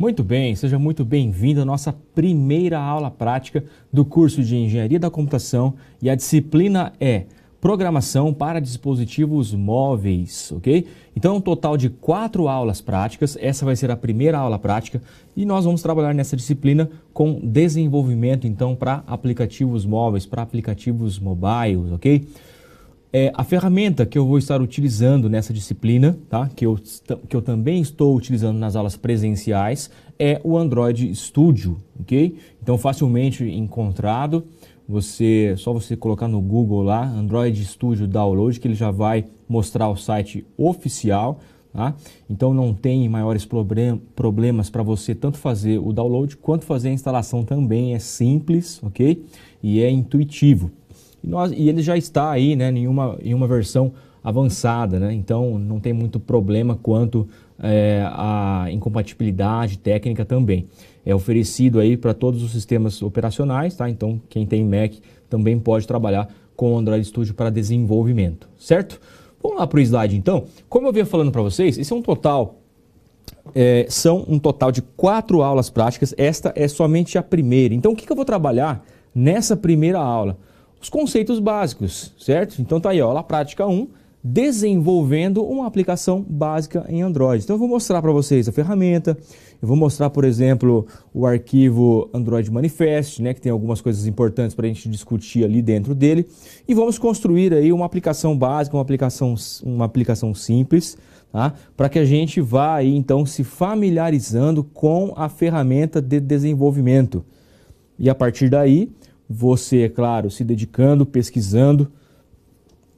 Muito bem, seja muito bem-vindo à nossa primeira aula prática do curso de Engenharia da Computação e a disciplina é Programação para dispositivos móveis, ok? Então, um total de quatro aulas práticas. Essa vai ser a primeira aula prática e nós vamos trabalhar nessa disciplina com desenvolvimento, então, para aplicativos móveis, para aplicativos mobiles, ok? é, a ferramenta que eu vou estar utilizando nessa disciplina, tá? que, eu, que eu também estou utilizando nas aulas presenciais, é o Android Studio, ok? Então, facilmente encontrado, você só você colocar no Google lá, Android Studio Download, que ele já vai mostrar o site oficial, tá? Então, não tem maiores problem, problemas para você tanto fazer o download quanto fazer a instalação também, é simples, ok? E é intuitivo. E, nós, e ele já está aí né, em, uma, em uma versão avançada, né? então não tem muito problema quanto é, à incompatibilidade técnica também. É oferecido aí para todos os sistemas operacionais, tá? então quem tem Mac também pode trabalhar com o Android Studio para desenvolvimento, certo? Vamos lá para o slide então. Como eu vinha falando para vocês, esse é um total é, são um total de quatro aulas práticas. Esta é somente a primeira. Então, o que, que eu vou trabalhar nessa primeira aula? os conceitos básicos, certo? Então tá aí, ó, prática 1, desenvolvendo uma aplicação básica em Android. Então eu vou mostrar para vocês a ferramenta, eu vou mostrar, por exemplo, o arquivo Android Manifest, né, que tem algumas coisas importantes para a gente discutir ali dentro dele, e vamos construir aí uma aplicação básica, uma aplicação, uma aplicação simples, tá? para que a gente vá aí então se familiarizando com a ferramenta de desenvolvimento. E a partir daí, você, é claro, se dedicando, pesquisando,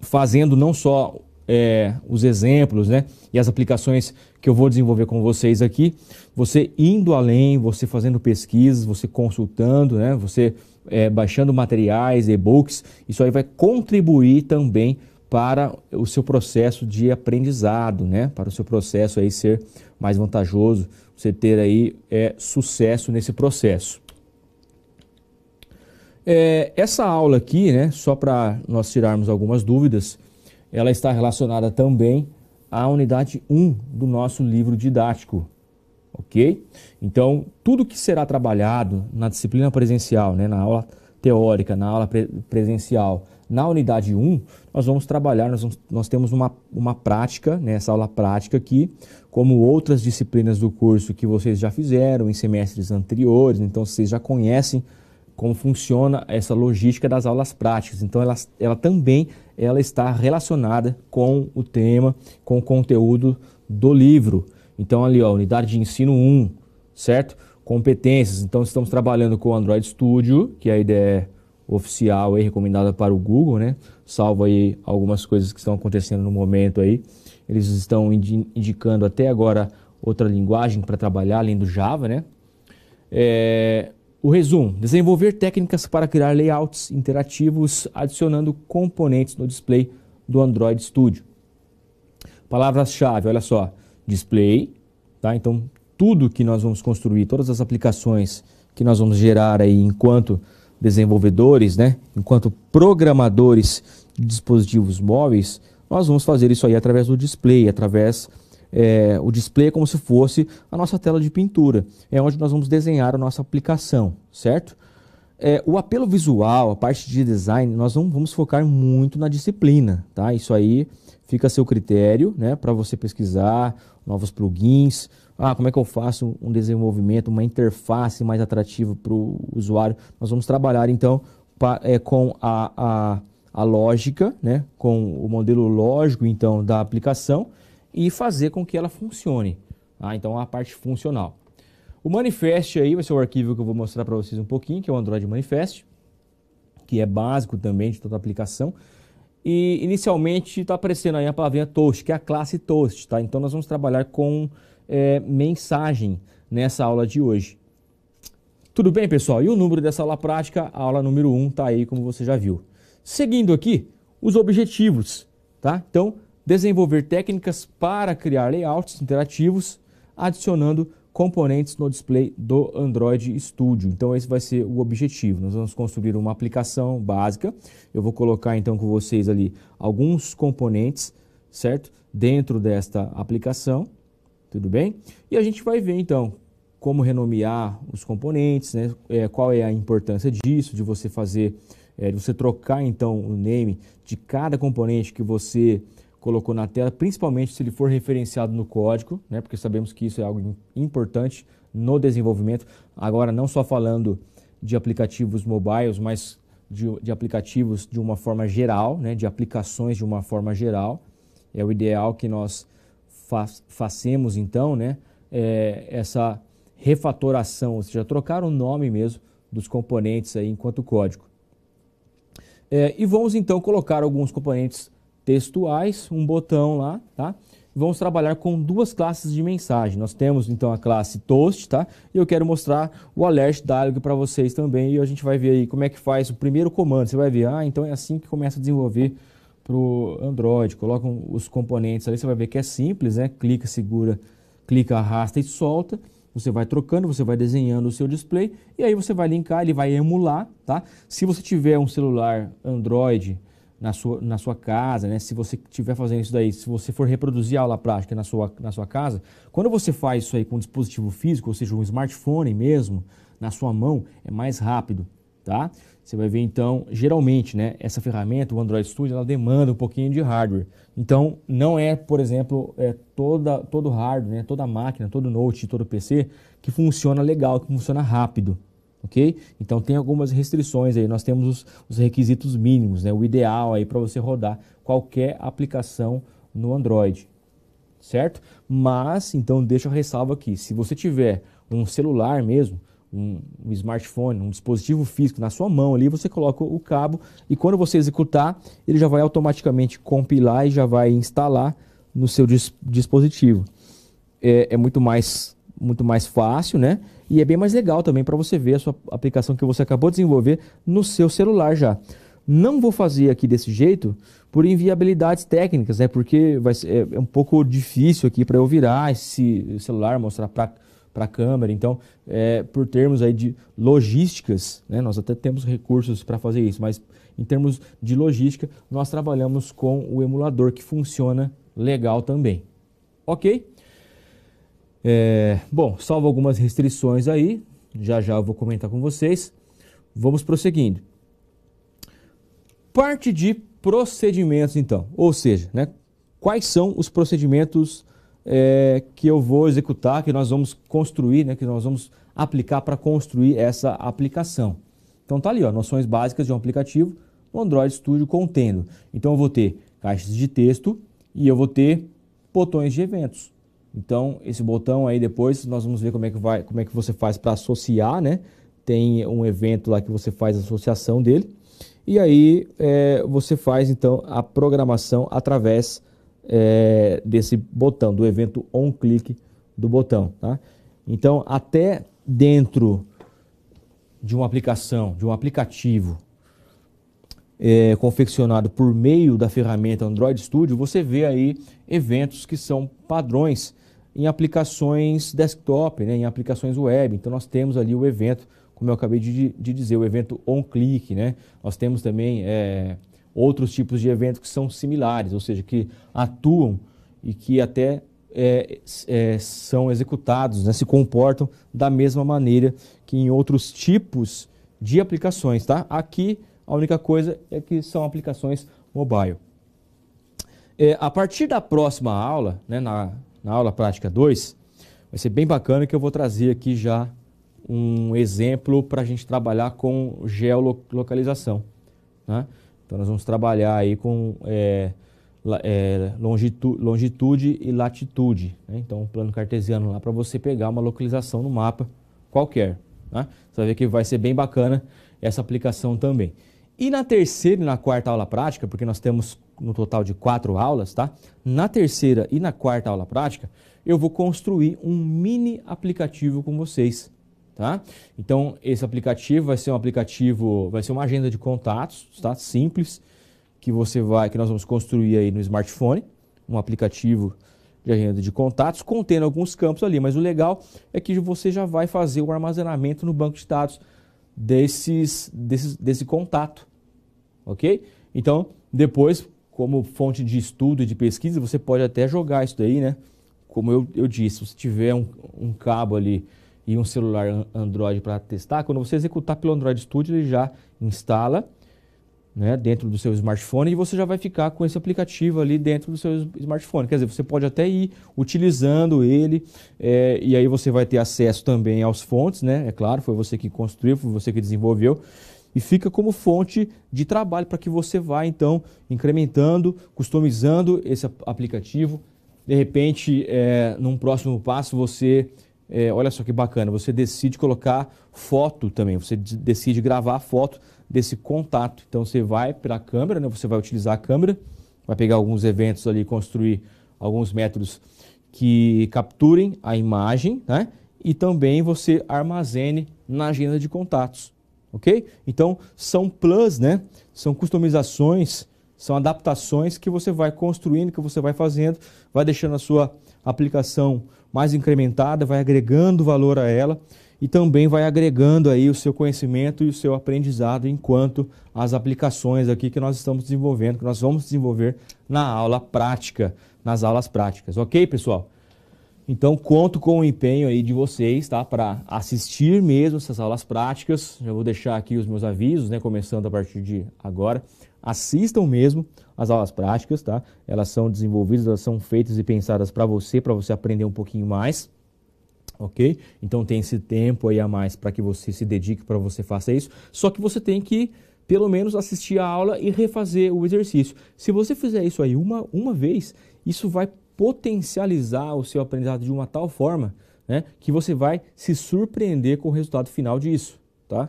fazendo não só é, os exemplos né, e as aplicações que eu vou desenvolver com vocês aqui, você indo além, você fazendo pesquisas, você consultando, né, você é, baixando materiais, e-books, isso aí vai contribuir também para o seu processo de aprendizado, né, para o seu processo aí ser mais vantajoso, você ter aí é, sucesso nesse processo. É, essa aula aqui, né, só para nós tirarmos algumas dúvidas, ela está relacionada também à unidade 1 do nosso livro didático, ok? Então, tudo que será trabalhado na disciplina presencial, né, na aula teórica, na aula pre presencial, na unidade 1, nós vamos trabalhar, nós, vamos, nós temos uma, uma prática, né, essa aula prática aqui, como outras disciplinas do curso que vocês já fizeram em semestres anteriores, né, então vocês já conhecem como funciona essa logística das aulas práticas. Então, ela, ela também ela está relacionada com o tema, com o conteúdo do livro. Então, ali, ó, unidade de ensino 1, certo? Competências. Então, estamos trabalhando com o Android Studio, que é a ideia é oficial e recomendada para o Google, né? Salvo aí algumas coisas que estão acontecendo no momento aí. Eles estão indicando até agora outra linguagem para trabalhar, além do Java, né? É, o resumo: desenvolver técnicas para criar layouts interativos adicionando componentes no display do Android Studio. Palavras-chave, olha só, display, tá? Então, tudo que nós vamos construir, todas as aplicações que nós vamos gerar aí enquanto desenvolvedores, né? Enquanto programadores de dispositivos móveis, nós vamos fazer isso aí através do display, através é, o display é como se fosse a nossa tela de pintura. É onde nós vamos desenhar a nossa aplicação, certo? É, o apelo visual, a parte de design, nós não vamos focar muito na disciplina, tá? Isso aí fica a seu critério, né? Para você pesquisar novos plugins. Ah, como é que eu faço um desenvolvimento, uma interface mais atrativa para o usuário? Nós vamos trabalhar então pra, é, com a, a, a lógica, né? Com o modelo lógico então da aplicação e fazer com que ela funcione. Ah, então a parte funcional. O manifest aí vai ser o arquivo que eu vou mostrar para vocês um pouquinho, que é o Android Manifest, que é básico também de toda a aplicação. E inicialmente está aparecendo aí a palavrinha Toast, que é a classe Toast, tá? Então nós vamos trabalhar com é, mensagem nessa aula de hoje. Tudo bem, pessoal? E o número dessa aula prática, a aula número 1, um, tá aí como você já viu. Seguindo aqui, os objetivos, tá? Então, desenvolver técnicas para criar layouts interativos, adicionando componentes no display do Android Studio. Então esse vai ser o objetivo. Nós vamos construir uma aplicação básica. Eu vou colocar então com vocês ali alguns componentes, certo? Dentro desta aplicação, tudo bem? E a gente vai ver então como renomear os componentes, né? É, qual é a importância disso, de você fazer, é, de você trocar então o name de cada componente que você colocou na tela, principalmente se ele for referenciado no código, né, porque sabemos que isso é algo importante no desenvolvimento. Agora, não só falando de aplicativos mobiles, mas de, de aplicativos de uma forma geral, né, de aplicações de uma forma geral. É o ideal que nós façamos, então, né, é, essa refatoração, ou seja, trocar o nome mesmo dos componentes aí enquanto código. É, e vamos então colocar alguns componentes textuais, um botão lá, tá? Vamos trabalhar com duas classes de mensagem. Nós temos então a classe Toast, tá? E eu quero mostrar o alert dialog para vocês também e a gente vai ver aí como é que faz o primeiro comando. Você vai ver, ah, então é assim que começa a desenvolver para o Android. Colocam os componentes ali, você vai ver que é simples, né? Clica, segura, clica, arrasta e solta você vai trocando, você vai desenhando o seu display e aí você vai linkar, ele vai emular, tá? Se você tiver um celular Android na sua, na sua casa, né? se você estiver fazendo isso daí, se você for reproduzir a aula prática na sua, na sua casa, quando você faz isso aí com um dispositivo físico, ou seja, um smartphone mesmo, na sua mão, é mais rápido, tá? Você vai ver então, geralmente, né, essa ferramenta, o Android Studio, ela demanda um pouquinho de hardware. Então, não é, por exemplo, é toda, todo hardware, né, toda máquina, todo note, todo PC que funciona legal, que funciona rápido, ok? Então tem algumas restrições aí, nós temos os, os requisitos mínimos, né? O ideal aí para você rodar qualquer aplicação no Android, certo? Mas, então deixa eu ressalvo aqui, se você tiver um celular mesmo, um, um, smartphone, um dispositivo físico na sua mão ali, você coloca o cabo e quando você executar, ele já vai automaticamente compilar e já vai instalar no seu dis dispositivo. É, é muito mais muito mais fácil, né? E é bem mais legal também para você ver a sua aplicação que você acabou de desenvolver no seu celular já. Não vou fazer aqui desse jeito por inviabilidades técnicas, né? Porque vai ser, é, é um pouco difícil aqui para eu virar esse celular, mostrar para para a câmera. Então, é, por termos aí de logísticas, né, nós até temos recursos para fazer isso, mas em termos de logística, nós trabalhamos com o emulador que funciona legal também. Ok? É, bom, salvo algumas restrições aí, já já eu vou comentar com vocês. Vamos prosseguindo. Parte de procedimentos, então, ou seja, né, quais são os procedimentos é, que eu vou executar, que nós vamos construir, né, que nós vamos aplicar para construir essa aplicação. Então tá ali, ó, noções básicas de um aplicativo no Android Studio contendo. Então eu vou ter caixas de texto e eu vou ter botões de eventos. Então, esse botão aí depois nós vamos ver como é que vai, como é que você faz para associar, né? Tem um evento lá que você faz a associação dele. E aí é, você faz então a programação através é, desse botão, do evento on-click do botão. Tá? Então, até dentro de uma aplicação, de um aplicativo é, confeccionado por meio da ferramenta Android Studio, você vê aí eventos que são padrões em aplicações desktop, né, em aplicações web. Então nós temos ali o evento, como eu acabei de, de dizer, o evento on-click. Né? Nós temos também é, outros tipos de eventos que são similares, ou seja, que atuam e que até é, é, são executados, né, se comportam da mesma maneira que em outros tipos de aplicações. Tá? Aqui a única coisa é que são aplicações mobile. É, a partir da próxima aula, né, na na aula prática 2, vai ser bem bacana que eu vou trazer aqui já um exemplo para a gente trabalhar com geolocalização. Né? Então nós vamos trabalhar aí com é, é, longitude, longitude, e latitude. Né? Então um plano cartesiano lá para você pegar uma localização no mapa qualquer. Né? Você vai ver que vai ser bem bacana essa aplicação também. E na terceira e na quarta aula prática, porque nós temos no total de quatro aulas, tá? Na terceira e na quarta aula prática, eu vou construir um mini aplicativo com vocês, tá? Então, esse aplicativo vai ser um aplicativo, vai ser uma agenda de contatos, tá? Simples, que você vai, que nós vamos construir aí no smartphone, um aplicativo de agenda de contatos, contendo alguns campos ali, mas o legal é que você já vai fazer o armazenamento no banco de dados desses, desses, desse contato, ok? Então, depois, como fonte de estudo e de pesquisa, você pode até jogar isso daí, né? Como eu, eu disse, se tiver um, um cabo ali e um celular Android para testar, quando você executar pelo Android Studio, ele já instala né, dentro do seu smartphone e você já vai ficar com esse aplicativo ali dentro do seu smartphone. Quer dizer, você pode até ir utilizando ele é, e aí você vai ter acesso também aos fontes, né? É claro, foi você que construiu, foi você que desenvolveu e fica como fonte de trabalho para que você vá então incrementando, customizando esse aplicativo. De repente, é, num próximo passo, você é, olha só que bacana, você decide colocar foto também, você decide gravar foto desse contato. Então você vai para a câmera, né? você vai utilizar a câmera, vai pegar alguns eventos ali, construir alguns métodos que capturem a imagem, né? E também você armazene na agenda de contatos ok? Então são plans, né? São customizações, são adaptações que você vai construindo, que você vai fazendo, vai deixando a sua aplicação mais incrementada, vai agregando valor a ela e também vai agregando aí o seu conhecimento e o seu aprendizado enquanto as aplicações aqui que nós estamos desenvolvendo, que nós vamos desenvolver na aula prática, nas aulas práticas, ok, pessoal? Então, conto com o empenho aí de vocês, tá? Para assistir mesmo essas aulas práticas. Já vou deixar aqui os meus avisos, né? Começando a partir de agora. Assistam mesmo as aulas práticas, tá? Elas são desenvolvidas, elas são feitas e pensadas para você, para você aprender um pouquinho mais. Ok? Então tem esse tempo aí a mais para que você se dedique, para você faça isso. Só que você tem que pelo menos assistir a aula e refazer o exercício. Se você fizer isso aí uma, uma vez, isso vai potencializar o seu aprendizado de uma tal forma né, que você vai se surpreender com o resultado final disso. Tá?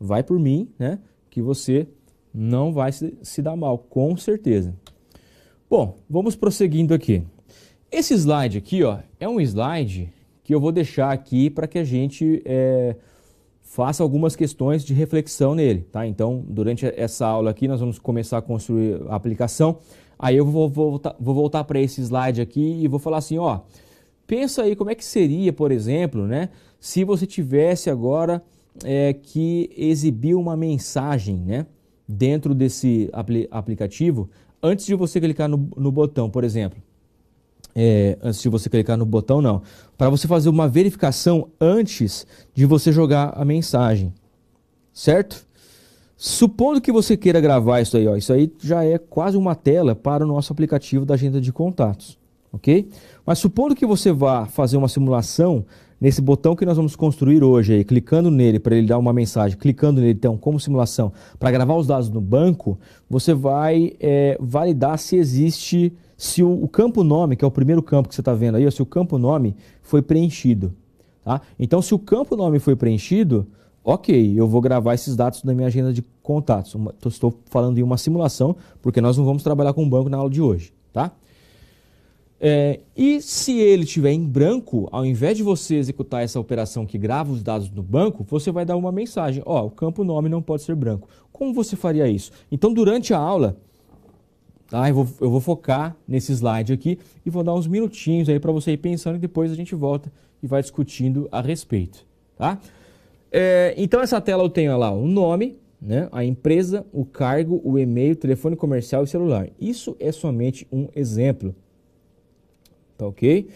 Vai por mim né, que você não vai se, se dar mal, com certeza. Bom, vamos prosseguindo aqui. Esse slide aqui ó, é um slide que eu vou deixar aqui para que a gente é, faça algumas questões de reflexão nele. Tá? Então, durante essa aula aqui, nós vamos começar a construir a aplicação. Aí eu vou, vou voltar, vou voltar para esse slide aqui e vou falar assim, ó, pensa aí como é que seria, por exemplo, né, se você tivesse agora é, que exibir uma mensagem, né, dentro desse apl aplicativo, antes de você clicar no, no botão, por exemplo. É, antes de você clicar no botão, não. Para você fazer uma verificação antes de você jogar a mensagem, certo? Supondo que você queira gravar isso aí, ó, isso aí já é quase uma tela para o nosso aplicativo da agenda de contatos, ok? Mas supondo que você vá fazer uma simulação nesse botão que nós vamos construir hoje, aí, clicando nele para ele dar uma mensagem, clicando nele então como simulação para gravar os dados no banco, você vai é, validar se existe, se o, o, campo nome, que é o primeiro campo que você está vendo aí, ó, se o campo nome foi preenchido. Tá? Então, se o campo nome foi preenchido, ok, eu vou gravar esses dados na minha agenda de contatos. estou falando em uma simulação, porque nós não vamos trabalhar com o banco na aula de hoje, tá? É, e se ele tiver em branco, ao invés de você executar essa operação que grava os dados no banco, você vai dar uma mensagem: ó, o campo nome não pode ser branco. Como você faria isso? Então, durante a aula, tá, eu, vou, eu vou focar nesse slide aqui e vou dar uns minutinhos aí para você ir pensando e depois a gente volta e vai discutindo a respeito, tá? É, então essa tela eu tenho lá o nome, né, a empresa, o cargo, o e-mail, telefone comercial e celular. Isso é somente um exemplo. Tá ok?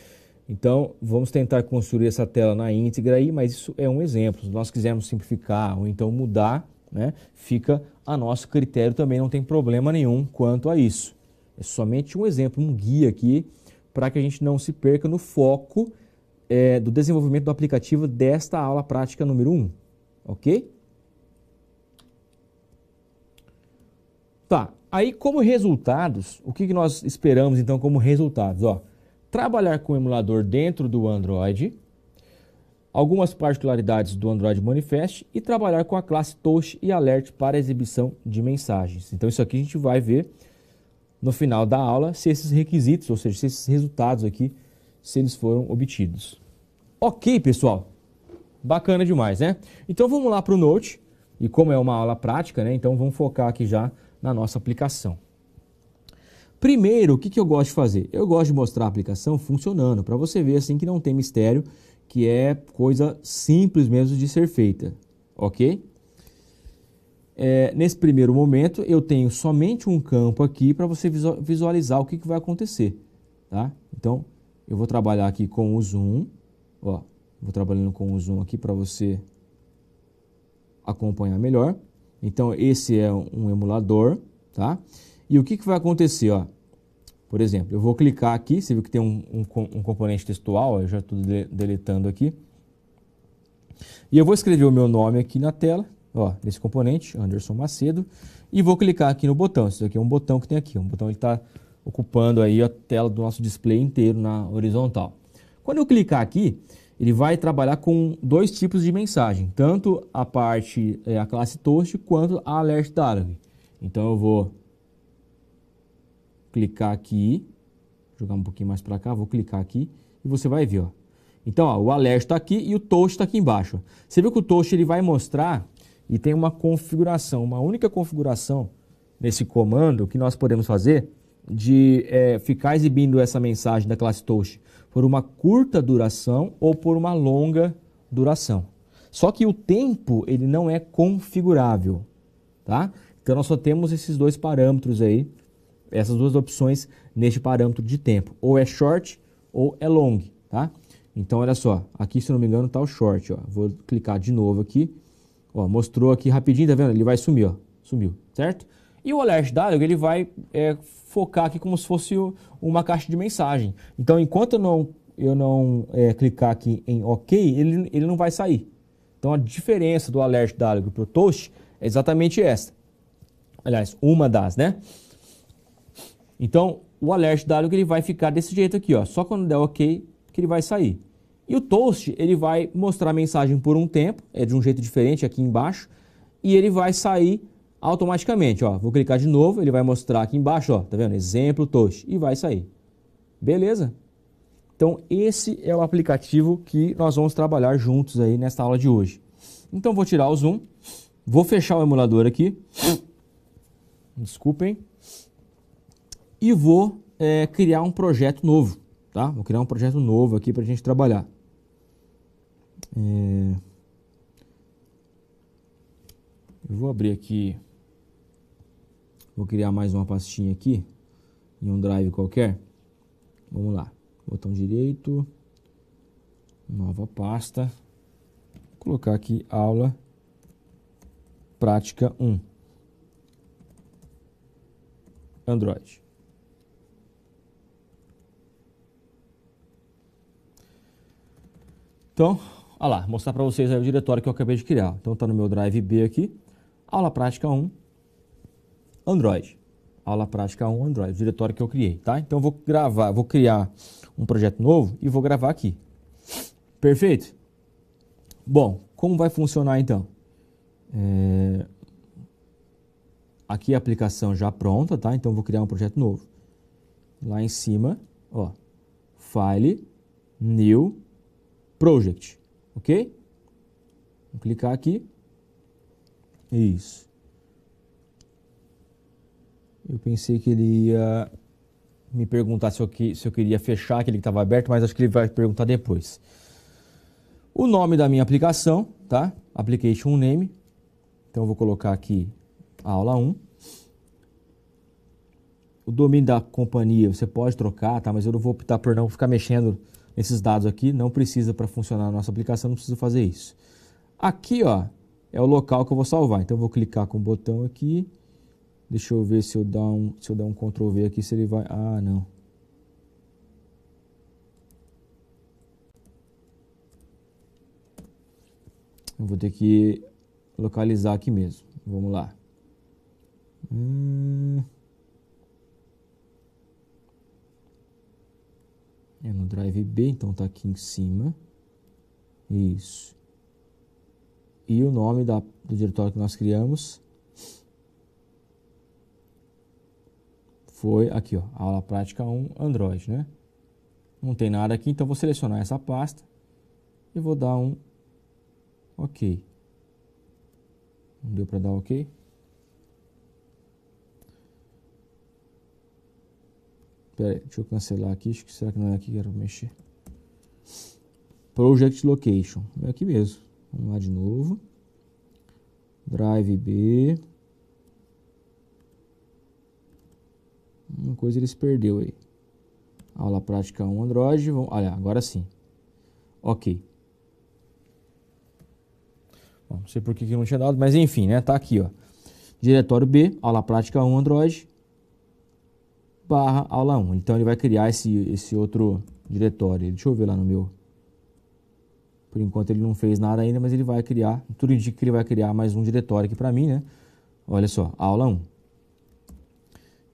Então vamos tentar construir essa tela na íntegra aí, mas isso é um exemplo. Se nós quisermos simplificar ou então mudar, né, fica a nosso critério também, não tem problema nenhum quanto a isso. É somente um exemplo, um guia aqui para que a gente não se perca no foco é, do desenvolvimento do aplicativo desta aula prática número 1, ok? Tá, aí como resultados, o que, que nós esperamos então como resultados? Ó, trabalhar com o emulador dentro do Android, algumas particularidades do Android Manifest e trabalhar com a classe Touch e Alert para exibição de mensagens. Então isso aqui a gente vai ver no final da aula se esses requisitos, ou seja, se esses resultados aqui se eles foram obtidos. Ok, pessoal? Bacana demais, né? Então vamos lá para o Note. E como é uma aula prática, né? Então vamos focar aqui já na nossa aplicação. Primeiro, o que, que eu gosto de fazer? Eu gosto de mostrar a aplicação funcionando, para você ver assim que não tem mistério, que é coisa simples mesmo de ser feita, ok? É, nesse primeiro momento, eu tenho somente um campo aqui para você visualizar o que, que vai acontecer, tá? Então, eu vou trabalhar aqui com o zoom. Ó, vou trabalhando com o zoom aqui para você acompanhar melhor. Então, esse é um emulador, tá? E o que, que vai acontecer, ó? Por exemplo, eu vou clicar aqui, você viu que tem um, um, um componente textual, ó, eu já estou deletando aqui. E eu vou escrever o meu nome aqui na tela, ó, nesse componente, Anderson Macedo, e vou clicar aqui no botão. Isso aqui é um botão que tem aqui, um botão ele está ocupando aí a tela do nosso display inteiro na horizontal. Quando eu clicar aqui, ele vai trabalhar com dois tipos de mensagem, tanto a parte, eh, a classe Toast, quanto a Alert Dialog. Então eu vou clicar aqui, jogar um pouquinho mais para cá, vou clicar aqui e você vai ver, ó. Então, ó, o alert está aqui e o toast está aqui embaixo. Você viu que o toast ele vai mostrar e tem uma configuração, uma única configuração nesse comando que nós podemos fazer de é, ficar exibindo essa mensagem da classe Toast por uma curta duração ou por uma longa duração. Só que o tempo ele não é configurável, tá? Então nós só temos esses dois parâmetros aí, essas duas opções neste parâmetro de tempo, ou é short ou é long, tá? Então olha só, aqui se não me engano está o short, ó. Vou clicar de novo aqui, ó, mostrou aqui rapidinho, tá vendo? Ele vai sumir, ó, sumiu, certo? E o alert dialog ele vai é, focar aqui como se fosse uma caixa de mensagem. Então, enquanto eu não, eu não é, clicar aqui em OK, ele, ele não vai sair. Então, a diferença do alert da Allegro para o Toast é exatamente essa. Aliás, uma das, né? Então, o alert da Allegro ele vai ficar desse jeito aqui, ó. Só quando der OK que ele vai sair. E o Toast, ele vai mostrar a mensagem por um tempo, é de um jeito diferente aqui embaixo, e ele vai sair automaticamente, ó. Vou clicar de novo, ele vai mostrar aqui embaixo, ó, tá vendo? Exemplo Touch e vai sair. Beleza? Então, esse é o aplicativo que nós vamos trabalhar juntos aí nesta aula de hoje. Então, vou tirar o zoom, vou fechar o emulador aqui. Desculpem. E vou é, criar um projeto novo, tá? Vou criar um projeto novo aqui para a gente trabalhar. É... Eu vou abrir aqui Vou criar mais uma pastinha aqui, em um drive qualquer. Vamos lá, botão direito, nova pasta. Vou colocar aqui aula prática 1. Android. Então, olha lá, mostrar para vocês o diretório que eu acabei de criar. Então tá no meu drive B aqui, aula prática 1, Android. Aula prática 1 Android, o diretório que eu criei, tá? Então eu vou gravar, vou criar um projeto novo e vou gravar aqui. Perfeito? Bom, como vai funcionar então? É... Aqui a aplicação já pronta, tá? Então eu vou criar um projeto novo. Lá em cima, ó, File, New, Project, ok? Vou clicar aqui. Isso. Eu pensei que ele ia me perguntar se eu, se eu queria fechar aquele que estava aberto, mas acho que ele vai perguntar depois. O nome da minha aplicação, tá? Application Name. Então eu vou colocar aqui a aula 1. O domínio da companhia você pode trocar, tá? Mas eu não vou optar por não ficar mexendo nesses dados aqui. Não precisa para funcionar a nossa aplicação, não preciso fazer isso. Aqui, ó, é o local que eu vou salvar. Então eu vou clicar com o botão aqui Deixa eu ver se eu dar um, se eu der um Ctrl V aqui, se ele vai... Ah, não. Eu vou ter que localizar aqui mesmo. Vamos lá. Hum... É no drive B, então tá aqui em cima. Isso. E o nome da, do diretório que nós criamos foi aqui, ó, aula prática 1, Android, né? Não tem nada aqui, então vou selecionar essa pasta e vou dar um OK. Não deu para dar OK? Pera aí, deixa eu cancelar aqui, acho que será que não é aqui que eu quero mexer? Project Location, é aqui mesmo. Vamos lá de novo. Drive B. Uma coisa eles perdeu aí. Aula prática 1 Android. Vamos, olha, agora sim. Ok. Bom, não sei por que, que não tinha dado, mas enfim, né? Tá aqui, ó. Diretório B, aula prática 1 Android, barra aula 1. Então ele vai criar esse, esse outro diretório. Deixa eu ver lá no meu. Por enquanto ele não fez nada ainda, mas ele vai criar. Tudo indica que ele vai criar mais um diretório aqui para mim, né? Olha só, aula 1.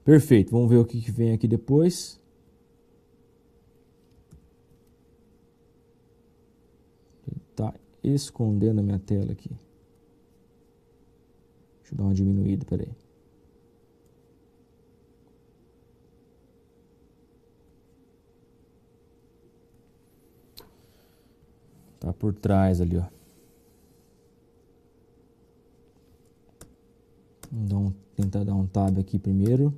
Perfeito, vamos ver o que, vem aqui depois. Está escondendo a minha tela aqui. Deixa eu dar uma diminuída, peraí. Tá por trás ali, ó. Então, tentar dar um tab aqui primeiro.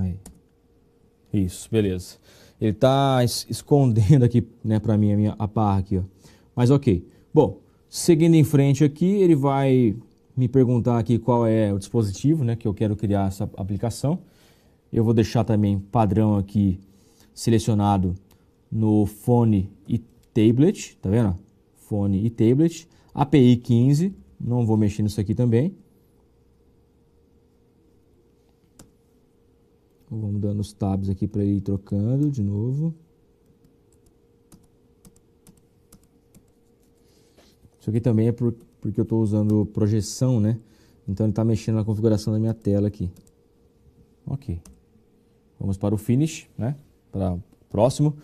Aí. Isso, beleza. Ele está escondendo aqui, né, para mim a minha a barra aqui, ó. Mas ok. Bom, seguindo em frente aqui, ele vai me perguntar aqui qual é o dispositivo, né, que eu quero criar essa aplicação. Eu vou deixar também padrão aqui selecionado no fone e tablet, tá vendo? Fone e tablet, API 15, não vou mexer nisso aqui também. Vamos dando os tabs aqui para ele ir trocando de novo. Isso aqui também é por, porque eu estou usando projeção, né? Então ele está mexendo na configuração da minha tela aqui. Ok. Vamos para o finish, né? Para o próximo.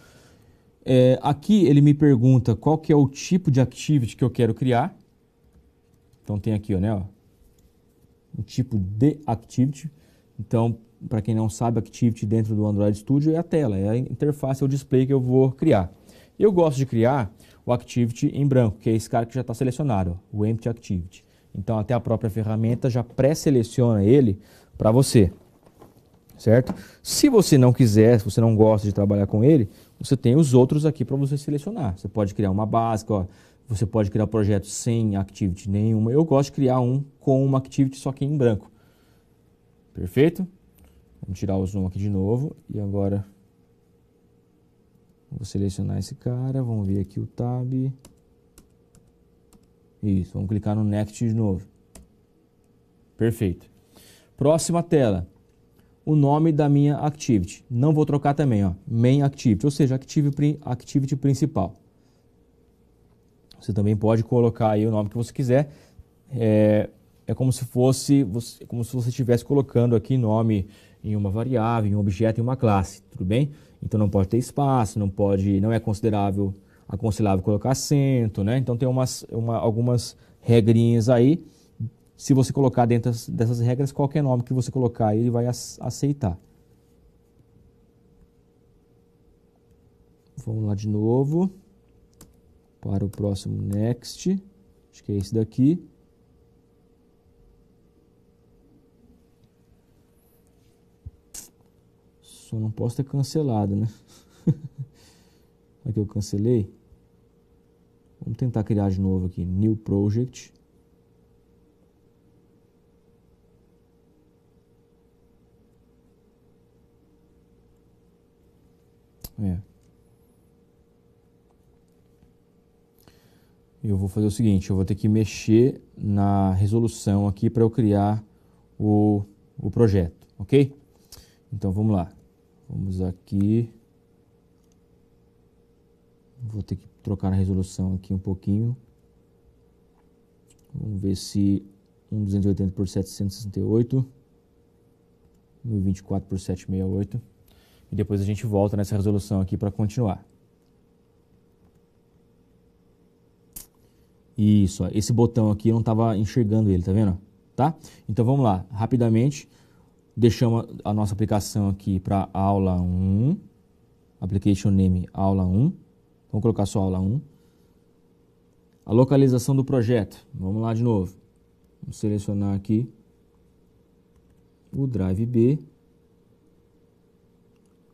É, aqui ele me pergunta qual que é o tipo de activity que eu quero criar. Então tem aqui, ó, né? Ó, um tipo de activity. Então para quem não sabe, Activity dentro do Android Studio é a tela, é a interface, é o display que eu vou criar. Eu gosto de criar o Activity em branco, que é esse cara que já está selecionado, ó, o Empty Activity. Então, até a própria ferramenta já pré-seleciona ele para você, certo? Se você não quiser, se você não gosta de trabalhar com ele, você tem os outros aqui para você selecionar. Você pode criar uma básica, ó, você pode criar um projeto sem Activity nenhuma. Eu gosto de criar um com uma Activity, só que em branco. Perfeito? Vamos tirar o zoom aqui de novo. E agora vou selecionar esse cara. Vamos ver aqui o tab. Isso, vamos clicar no next de novo. Perfeito. Próxima tela. O nome da minha activity. Não vou trocar também, ó. Main activity, ou seja, activity, principal. Você também pode colocar aí o nome que você quiser. É, é como se fosse, como se você estivesse colocando aqui nome em uma variável, em um objeto, em uma classe, tudo bem? Então não pode ter espaço, não pode, não é considerável, aconselhável colocar acento, né? Então tem umas, uma, algumas regrinhas aí. Se você colocar dentro dessas regras, qualquer nome que você colocar, ele vai aceitar. Vamos lá de novo para o próximo next. Acho que é esse daqui. Só não posso ter cancelado, né? aqui eu cancelei. Vamos tentar criar de novo aqui. New Project. É. Eu vou fazer o seguinte, eu vou ter que mexer na resolução aqui para eu criar o, o projeto, ok? Então vamos lá. Vamos aqui. Vou ter que trocar a resolução aqui um pouquinho. Vamos ver se 1280 por 768, 1024 por 768. E depois a gente volta nessa resolução aqui para continuar. Isso, ó, esse botão aqui eu não estava enxergando ele, tá vendo? Tá? Então vamos lá, rapidamente. Deixamos a nossa aplicação aqui para aula 1. Application name aula 1. Vamos colocar só aula 1. A localização do projeto. Vamos lá de novo. Vamos selecionar aqui o Drive B.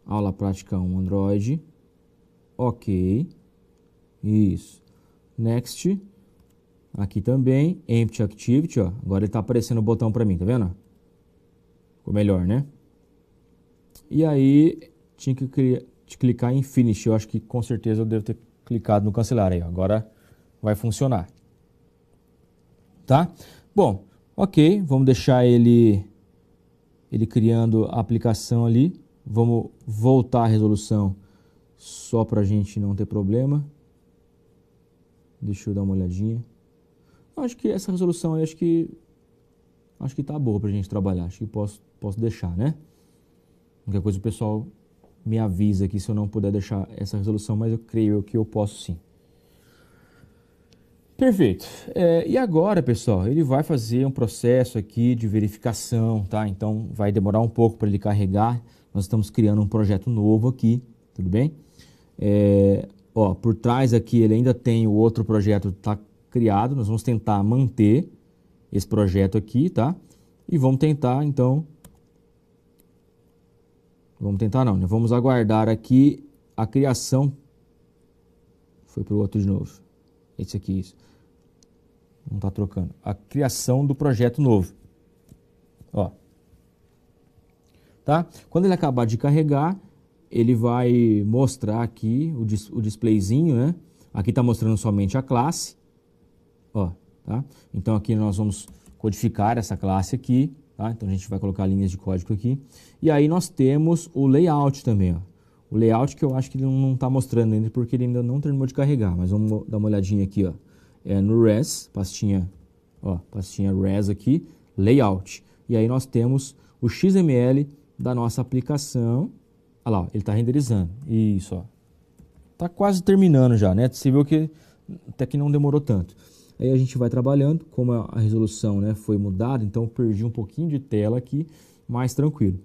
Aula prática 1 Android. OK. Isso. Next. Aqui também, Empty Activity, ó. Agora ele está aparecendo o botão para mim, tá vendo? Ou melhor, né? E aí tinha que criar, clicar em Finish. Eu acho que com certeza eu devo ter clicado no cancelar aí. Agora vai funcionar. Tá? Bom, ok. Vamos deixar ele, ele criando a aplicação ali. Vamos voltar a resolução só para a gente não ter problema. Deixa eu dar uma olhadinha. acho que essa resolução aí, acho que acho que tá boa para a gente trabalhar. Acho que posso Posso deixar, né? Qualquer coisa o pessoal me avisa aqui se eu não puder deixar essa resolução, mas eu creio que eu posso sim. Perfeito. É, e agora, pessoal, ele vai fazer um processo aqui de verificação, tá? Então vai demorar um pouco para ele carregar. Nós estamos criando um projeto novo aqui, tudo bem? É, ó, por trás aqui ele ainda tem o outro projeto tá criado. Nós vamos tentar manter esse projeto aqui, tá? E vamos tentar então Vamos tentar não, né? Vamos aguardar aqui a criação. Foi para o outro de novo. Esse aqui, isso. Não está trocando. A criação do projeto novo. Ó. Tá? Quando ele acabar de carregar, ele vai mostrar aqui o, dis o displayzinho, né? Aqui está mostrando somente a classe. Ó, tá? Então aqui nós vamos codificar essa classe aqui. Tá? Então a gente vai colocar linhas de código aqui. E aí nós temos o layout também. Ó. O layout que eu acho que ele não está mostrando ainda porque ele ainda não terminou de carregar. Mas vamos dar uma olhadinha aqui. Ó. É no res, pastinha, ó, pastinha res aqui, layout. E aí nós temos o XML da nossa aplicação. Olha lá, ele está renderizando. Isso, ó. Tá quase terminando já, né? É Você viu que até que não demorou tanto. Aí a gente vai trabalhando, como a resolução né, foi mudada, então perdi um pouquinho de tela aqui, mais tranquilo.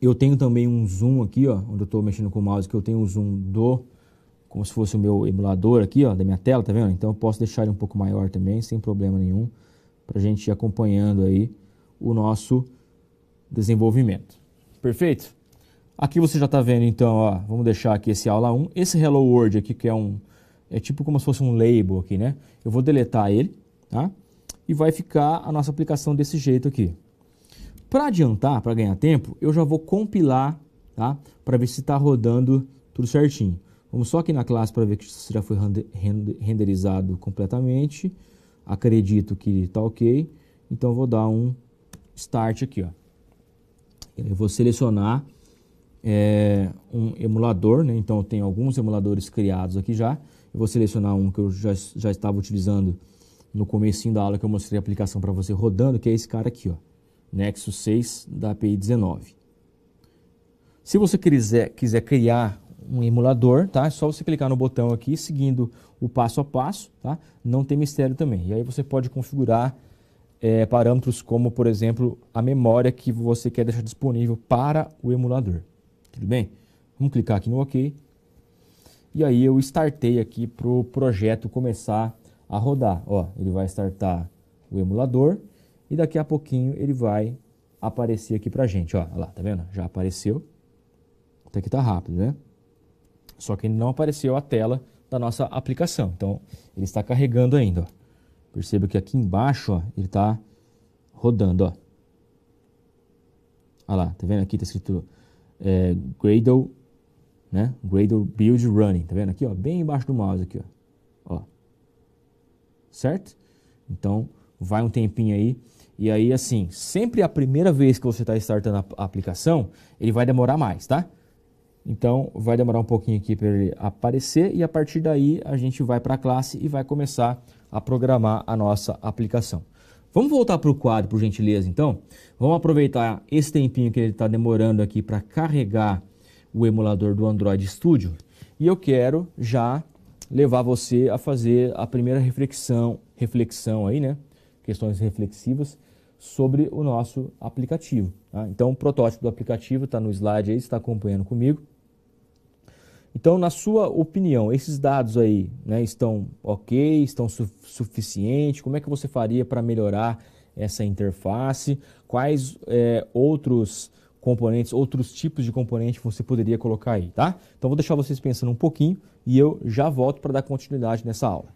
Eu tenho também um zoom aqui, ó, onde eu estou mexendo com o mouse, que eu tenho um zoom do, como se fosse o meu emulador aqui, ó, da minha tela, tá vendo? Então eu posso deixar ele um pouco maior também, sem problema nenhum, para a gente ir acompanhando aí o nosso desenvolvimento. Perfeito? Aqui você já está vendo, então, ó, vamos deixar aqui esse aula 1. Esse Hello World aqui, que é um, é tipo como se fosse um label aqui, né? Eu vou deletar ele, tá? E vai ficar a nossa aplicação desse jeito aqui. Para adiantar, para ganhar tempo, eu já vou compilar, tá? Para ver se está rodando tudo certinho. Vamos só aqui na classe para ver que isso já foi renderizado completamente. Acredito que está ok. Então vou dar um start aqui, ó. Eu vou selecionar é, um emulador, né? Então tem alguns emuladores criados aqui já. Eu vou selecionar um que eu já, já estava utilizando no comecinho da aula que eu mostrei a aplicação para você rodando, que é esse cara aqui, ó, Nexus 6 da API 19. Se você quiser, quiser criar um emulador, tá? É só você clicar no botão aqui, seguindo o passo a passo, tá? Não tem mistério também. E aí você pode configurar é, parâmetros como, por exemplo, a memória que você quer deixar disponível para o emulador. Tudo bem? Vamos clicar aqui no OK. E aí eu startei aqui para o projeto começar a rodar. Ó, ele vai startar o emulador e daqui a pouquinho ele vai aparecer aqui a gente. Ó, lá, tá vendo? Já apareceu. Até que tá rápido, né? Só que não apareceu a tela da nossa aplicação. Então, ele está carregando ainda, ó. Perceba que aqui embaixo, ó, ele está rodando, ó. Olha lá, tá vendo? Aqui está escrito é, Gradle né? Gradle Build Running, tá vendo aqui, ó? Bem embaixo do mouse aqui, ó. ó. Certo? Então, vai um tempinho aí. E aí, assim, sempre a primeira vez que você está startando a aplicação, ele vai demorar mais, tá? Então, vai demorar um pouquinho aqui para ele aparecer e a partir daí a gente vai para a classe e vai começar a programar a nossa aplicação. Vamos voltar para o quadro, por gentileza, então? Vamos aproveitar esse tempinho que ele está demorando aqui para carregar o emulador do Android Studio. E eu quero já levar você a fazer a primeira reflexão, reflexão aí, né? Questões reflexivas sobre o nosso aplicativo. Tá? Então, o protótipo do aplicativo está no slide aí, está acompanhando comigo. Então, na sua opinião, esses dados aí né, estão ok, estão su suficientes? Como é que você faria para melhorar essa interface? Quais é, outros componentes, outros tipos de componente você poderia colocar aí, tá? Então vou deixar vocês pensando um pouquinho e eu já volto para dar continuidade nessa aula.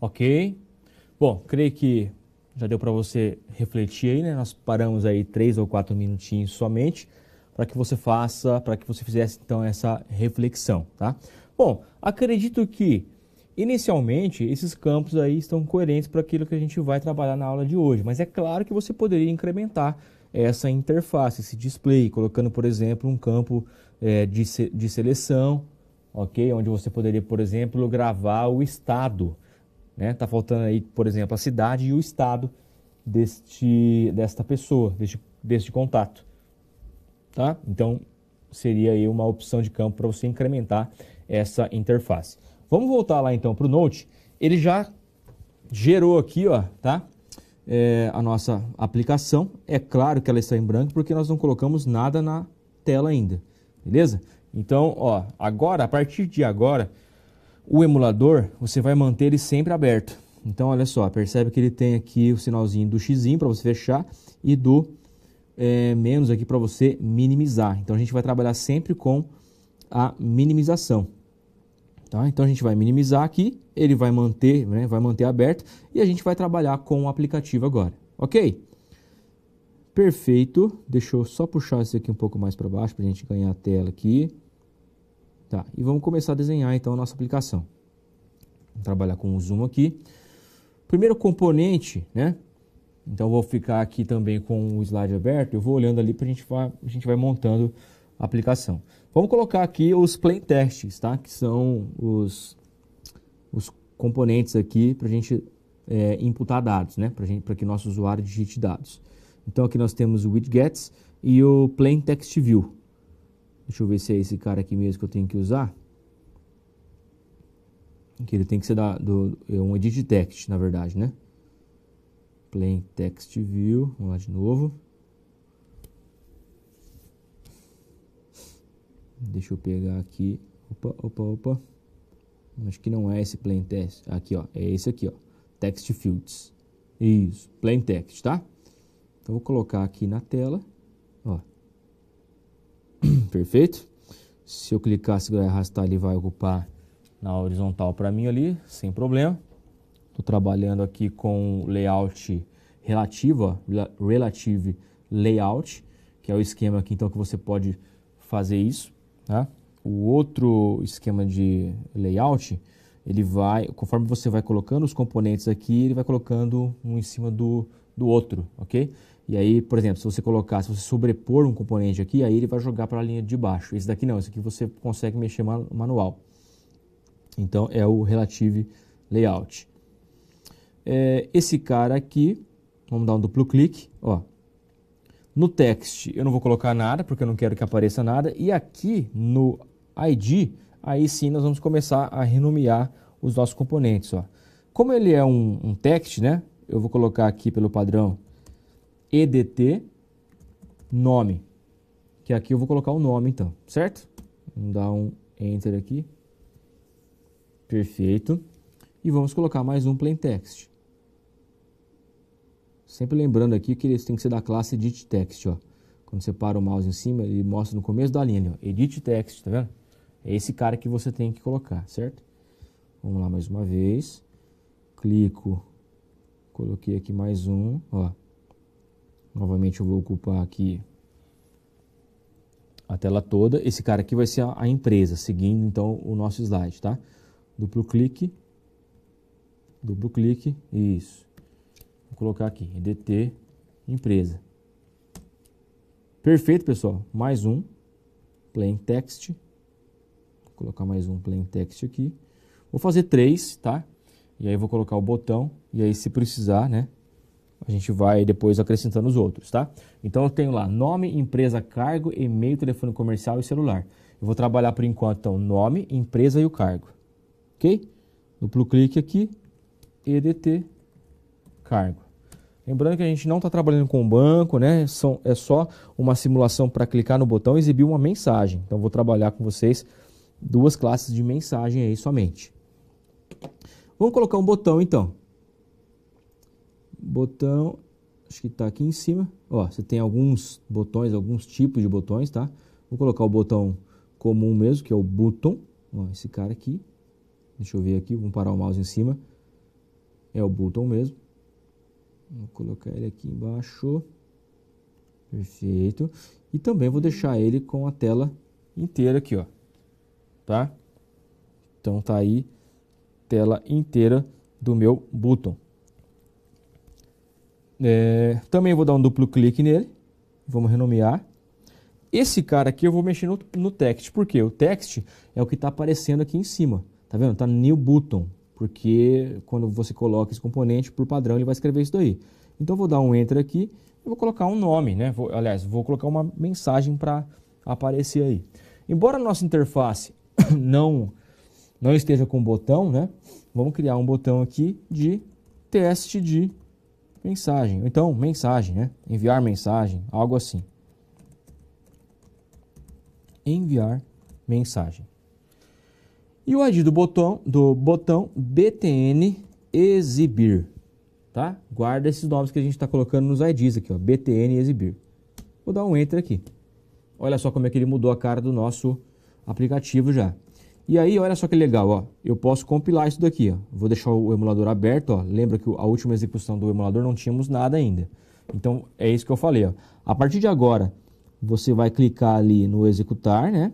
Ok? Bom, creio que já deu para você refletir aí, né? Nós paramos aí três ou quatro minutinhos somente para que você faça, para que você fizesse então essa reflexão, tá? Bom, acredito que inicialmente esses campos aí estão coerentes para aquilo que a gente vai trabalhar na aula de hoje, mas é claro que você poderia incrementar essa interface, esse display, colocando, por exemplo, um campo é, de, se, de seleção, ok? Onde você poderia, por exemplo, gravar o estado né? Tá faltando aí, por exemplo, a cidade e o estado deste, desta pessoa, deste, deste contato. Tá? Então, seria aí uma opção de campo para você incrementar essa interface. Vamos voltar lá então para o Note. Ele já gerou aqui, ó, tá? É, a nossa aplicação. É claro que ela está em branco porque nós não colocamos nada na tela ainda, beleza? Então, ó, agora, a partir de agora, o emulador, você vai manter ele sempre aberto. Então, olha só, percebe que ele tem aqui o sinalzinho do X para você fechar e do é, menos aqui para você minimizar. Então, a gente vai trabalhar sempre com a minimização. Tá? Então, a gente vai minimizar aqui, ele vai manter, né, vai manter aberto e a gente vai trabalhar com o aplicativo agora. Ok? Perfeito. Deixa eu só puxar isso aqui um pouco mais para baixo para a gente ganhar a tela aqui. Tá, e vamos começar a desenhar então a nossa aplicação. Vamos trabalhar com o zoom aqui. Primeiro componente, né? Então vou ficar aqui também com o slide aberto, eu vou olhando ali para gente a gente vai montando a aplicação. Vamos colocar aqui os playtests, tá? Que são os, os componentes aqui para a gente é, imputar dados, né? Para que nosso usuário digite dados. Então aqui nós temos o widgets e o plain text view, Deixa eu ver se é esse cara aqui mesmo que eu tenho que usar. Que ele tem que ser da, do, é um edit text, na verdade, né? Plain text view. Vamos lá de novo. Deixa eu pegar aqui. Opa, opa, opa. Acho que não é esse plain text. Aqui, ó. É esse aqui, ó. Text fields. Isso. Plain text, tá? Então, vou colocar aqui na tela. Perfeito? Se eu clicar, segurar e arrastar, ele vai ocupar na horizontal para mim ali, sem problema. Estou trabalhando aqui com layout relativa, relative layout, que é o esquema aqui então que você pode fazer isso. Tá? O outro esquema de layout, ele vai, conforme você vai colocando os componentes aqui, ele vai colocando um em cima do, do outro, ok? E aí, por exemplo, se você colocar, se você sobrepor um componente aqui, aí ele vai jogar para a linha de baixo. Esse daqui não, esse aqui você consegue mexer manual. Então é o Relative Layout. É, esse cara aqui, vamos dar um duplo clique, ó. No text eu não vou colocar nada, porque eu não quero que apareça nada. E aqui no ID, aí sim nós vamos começar a renomear os nossos componentes, ó. Como ele é um, um text, né? eu vou colocar aqui pelo padrão EDT nome, que aqui eu vou colocar o nome então, certo? Vamos dar um enter aqui. Perfeito. E vamos colocar mais um plain text. Sempre lembrando aqui que eles têm que ser da classe edit text, ó. Quando você para o mouse em cima, ele mostra no começo da linha, ó, edit text, tá vendo? É esse cara que você tem que colocar, certo? Vamos lá mais uma vez. Clico Coloquei aqui mais um, ó. Novamente eu vou ocupar aqui a tela toda. Esse cara aqui vai ser a, a empresa, seguindo então o nosso slide, tá? Duplo clique, duplo clique, isso. Vou colocar aqui, EDT, empresa. Perfeito, pessoal. Mais um, plain text. Vou colocar mais um plain text aqui. Vou fazer três, tá? E aí vou colocar o botão e aí se precisar, né? A gente vai depois acrescentando os outros, tá? Então eu tenho lá nome, empresa, cargo, e-mail, telefone comercial e celular. Eu vou trabalhar por enquanto então nome, empresa e o cargo. OK? Duplo clique aqui, EDT cargo. Lembrando que a gente não está trabalhando com o banco, né? São, é só uma simulação para clicar no botão e exibir uma mensagem. Então, vou trabalhar com vocês duas classes de mensagem aí somente. Vamos colocar um botão então. Botão, acho que está aqui em cima. Ó, você tem alguns botões, alguns tipos de botões, tá? Vou colocar o botão comum mesmo, que é o button. Ó, esse cara aqui. Deixa eu ver aqui, vamos parar o mouse em cima. É o button mesmo. Vou colocar ele aqui embaixo. Perfeito. E também vou deixar ele com a tela inteira aqui, ó. Tá? Então tá aí tela inteira do meu button. É, também vou dar um duplo clique nele. Vamos renomear. Esse cara aqui eu vou mexer no, no text, porque o text é o que está aparecendo aqui em cima. Tá vendo? Tá new button, porque quando você coloca esse componente, por padrão, ele vai escrever isso daí. Então vou dar um enter aqui, e vou colocar um nome, né? Vou, aliás, vou colocar uma mensagem para aparecer aí. Embora a nossa interface não não esteja com o botão, né? Vamos criar um botão aqui de teste de mensagem. Então, mensagem, né? Enviar mensagem, algo assim. Enviar mensagem. E o ID do botão, do botão btn exibir, tá? Guarda esses nomes que a gente está colocando nos IDs aqui, ó, btn exibir. Vou dar um enter aqui. Olha só como é que ele mudou a cara do nosso aplicativo já. E aí, olha só que legal, ó. Eu posso compilar isso daqui, ó. Vou deixar o emulador aberto, ó. Lembra que a última execução do emulador não tínhamos nada ainda. Então, é isso que eu falei, ó. A partir de agora, você vai clicar ali no executar, né?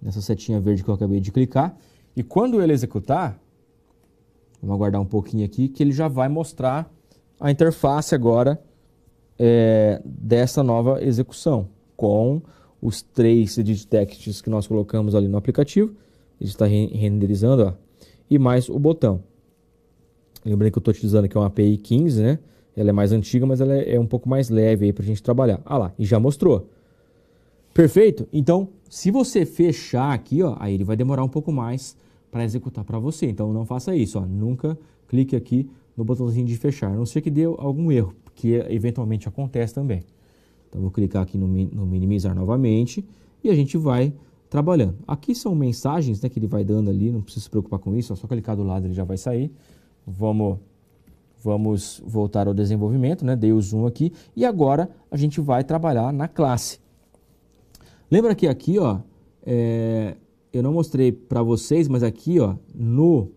Nessa setinha verde que eu acabei de clicar. E quando ele executar, vamos aguardar um pouquinho aqui, que ele já vai mostrar a interface agora é, dessa nova execução, com os três edit texts que nós colocamos ali no aplicativo ele está renderizando, ó, e mais o botão. Lembrando que eu estou utilizando aqui é uma API 15, né? Ela é mais antiga, mas ela é, é um pouco mais leve aí para a gente trabalhar. Ah lá, e já mostrou. Perfeito? Então, se você fechar aqui, ó, aí ele vai demorar um pouco mais para executar para você. Então, não faça isso. Ó. Nunca clique aqui no botãozinho de fechar. A não ser que dê algum erro, que eventualmente acontece também. Então, vou clicar aqui no, no minimizar novamente e a gente vai trabalhando. Aqui são mensagens né, que ele vai dando ali, não precisa se preocupar com isso, é só clicar do lado ele já vai sair. Vamos, vamos voltar ao desenvolvimento, né? dei o zoom aqui e agora a gente vai trabalhar na classe. Lembra que aqui, ó, é, eu não mostrei para vocês, mas aqui ó, no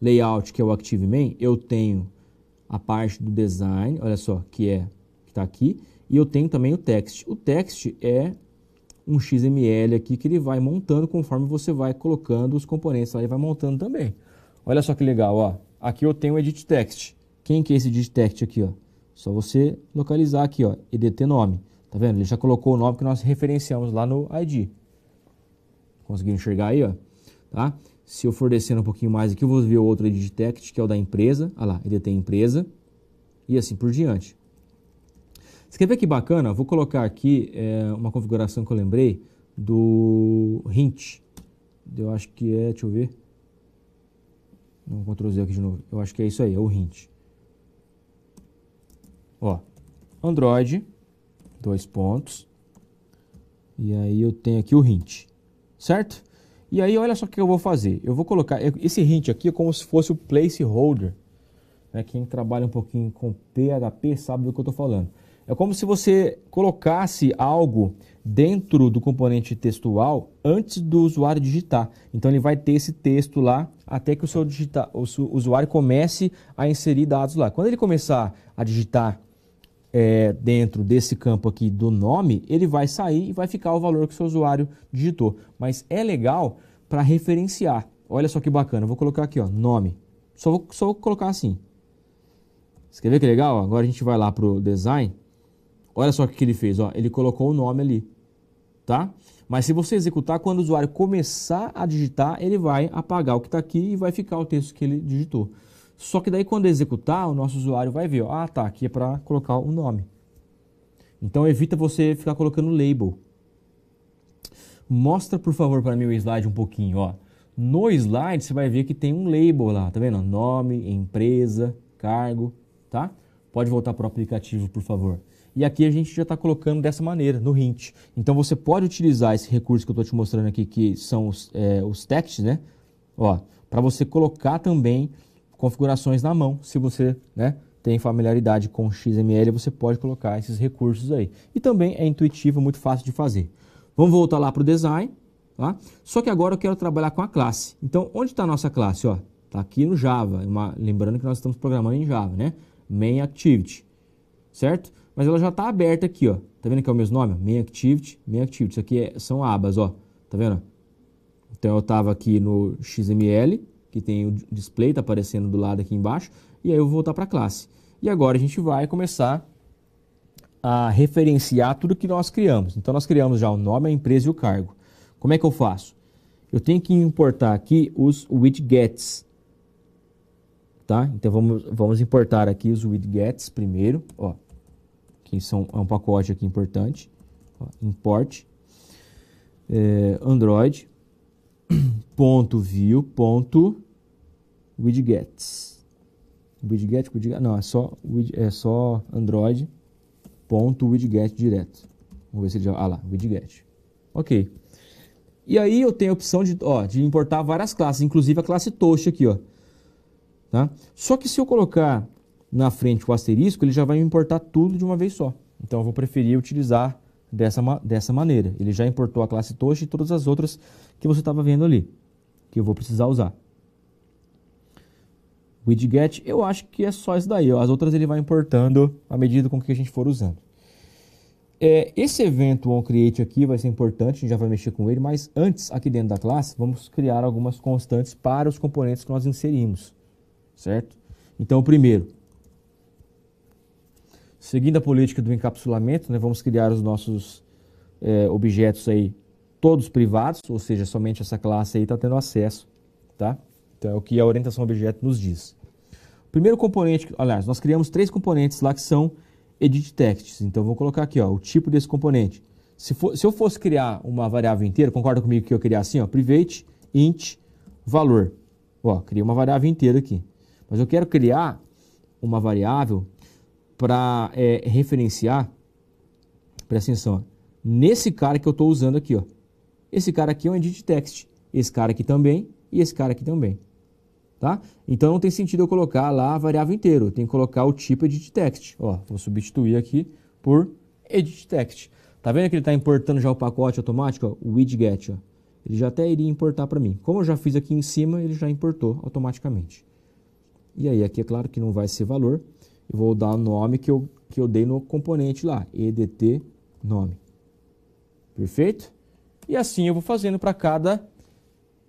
layout que é o Main, eu tenho a parte do design, olha só, que é que está aqui, e eu tenho também o text. O text é um XML aqui que ele vai montando conforme você vai colocando os componentes lá, vai montando também. Olha só que legal, ó. Aqui eu tenho o edit text. Quem que é esse edit text aqui, ó? Só você localizar aqui, ó, edt nome. Tá vendo? Ele já colocou o nome que nós referenciamos lá no ID. Conseguiu enxergar aí, ó? Tá? Se eu for descendo um pouquinho mais aqui, eu vou ver o outro edit text, que é o da empresa. Olha lá, edt empresa. E assim por diante. Você quer ver que bacana? Vou colocar aqui é, uma configuração que eu lembrei do Hint. Eu acho que é, deixa eu ver. Não, Ctrl Z aqui de novo. Eu acho que é isso aí, é o Hint. Ó, Android, dois pontos. E aí eu tenho aqui o Hint, certo? E aí olha só o que eu vou fazer. Eu vou colocar esse Hint aqui como se fosse o placeholder. Né? Quem trabalha um pouquinho com PHP sabe do que eu estou falando. É como se você colocasse algo dentro do componente textual antes do usuário digitar. Então ele vai ter esse texto lá até que o seu, digita, o seu usuário comece a inserir dados lá. Quando ele começar a digitar é, dentro desse campo aqui do nome, ele vai sair e vai ficar o valor que o seu usuário digitou. Mas é legal para referenciar. Olha só que bacana, vou colocar aqui, ó, nome. Só vou, só vou colocar assim. Você quer ver que legal? Agora a gente vai lá para o design. Olha só o que ele fez, ó, ele colocou o nome ali, tá? Mas se você executar, quando o usuário começar a digitar, ele vai apagar o que está aqui e vai ficar o texto que ele digitou. Só que daí quando executar, o nosso usuário vai ver, ó, ah tá, aqui é para colocar o nome. Então evita você ficar colocando label. Mostra por favor para mim o slide um pouquinho, ó. No slide você vai ver que tem um label lá, tá vendo? Nome, empresa, cargo, tá? Pode voltar para o aplicativo, por favor. E aqui a gente já está colocando dessa maneira, no hint. Então você pode utilizar esse recurso que eu estou te mostrando aqui, que são os, é, os texts, né? Ó, para você colocar também configurações na mão. Se você né, tem familiaridade com XML, você pode colocar esses recursos aí. E também é intuitivo, muito fácil de fazer. Vamos voltar lá para o design. Tá? Só que agora eu quero trabalhar com a classe. Então, onde está a nossa classe? Está aqui no Java. Uma, lembrando que nós estamos programando em Java, né? Main Activity, certo? mas ela já está aberta aqui, ó. Tá vendo que é o mesmo nome? Main Activity, Main Activity. Isso aqui é, são abas, ó. Tá vendo? Então eu estava aqui no XML, que tem o display, tá aparecendo do lado aqui embaixo, e aí eu vou voltar para a classe. E agora a gente vai começar a referenciar tudo que nós criamos. Então nós criamos já o nome, a empresa e o cargo. Como é que eu faço? Eu tenho que importar aqui os widgets. Tá? Então vamos, vamos importar aqui os widgets primeiro, ó que são, é um pacote aqui importante, ó, import, é, Android, ponto view, ponto widgets. Widget, widget, não, é só, é só Android, ponto widget direto. Vamos ver se ele já, ah lá, widget. Ok. E aí eu tenho a opção de, ó, de importar várias classes, inclusive a classe Toast aqui, ó. Tá? Só que se eu colocar na frente o asterisco, ele já vai importar tudo de uma vez só. Então eu vou preferir utilizar dessa, dessa maneira. Ele já importou a classe Toast e todas as outras que você estava vendo ali, que eu vou precisar usar. Widget, eu acho que é só isso daí. Ó. As outras ele vai importando à medida com que a gente for usando. É, esse evento onCreate aqui vai ser importante, a gente já vai mexer com ele, mas antes, aqui dentro da classe, vamos criar algumas constantes para os componentes que nós inserimos, certo? Então, primeiro, seguindo a política do encapsulamento, né, vamos criar os nossos é, objetos aí todos privados, ou seja, somente essa classe aí está tendo acesso, tá? Então é o que a orientação objeto nos diz. O primeiro componente, aliás, nós criamos três componentes lá que são edit texts. Então vou colocar aqui, ó, o tipo desse componente. Se, for, se eu fosse criar uma variável inteira, concorda comigo que eu queria assim, ó, private int valor. Ó, criei uma variável inteira aqui. Mas eu quero criar uma variável para é, referenciar, presta atenção, ó, nesse cara que eu estou usando aqui, ó. Esse cara aqui é um edit text, esse cara aqui também e esse cara aqui também, tá? Então não tem sentido eu colocar lá a variável inteira tem que colocar o tipo edit text, ó. Vou substituir aqui por edit text. Tá vendo que ele está importando já o pacote automático, ó, o widget, ó. Ele já até iria importar para mim. Como eu já fiz aqui em cima, ele já importou automaticamente. E aí aqui é claro que não vai ser valor, e vou dar o nome que eu, que eu dei no componente lá, edt nome. Perfeito? E assim eu vou fazendo para cada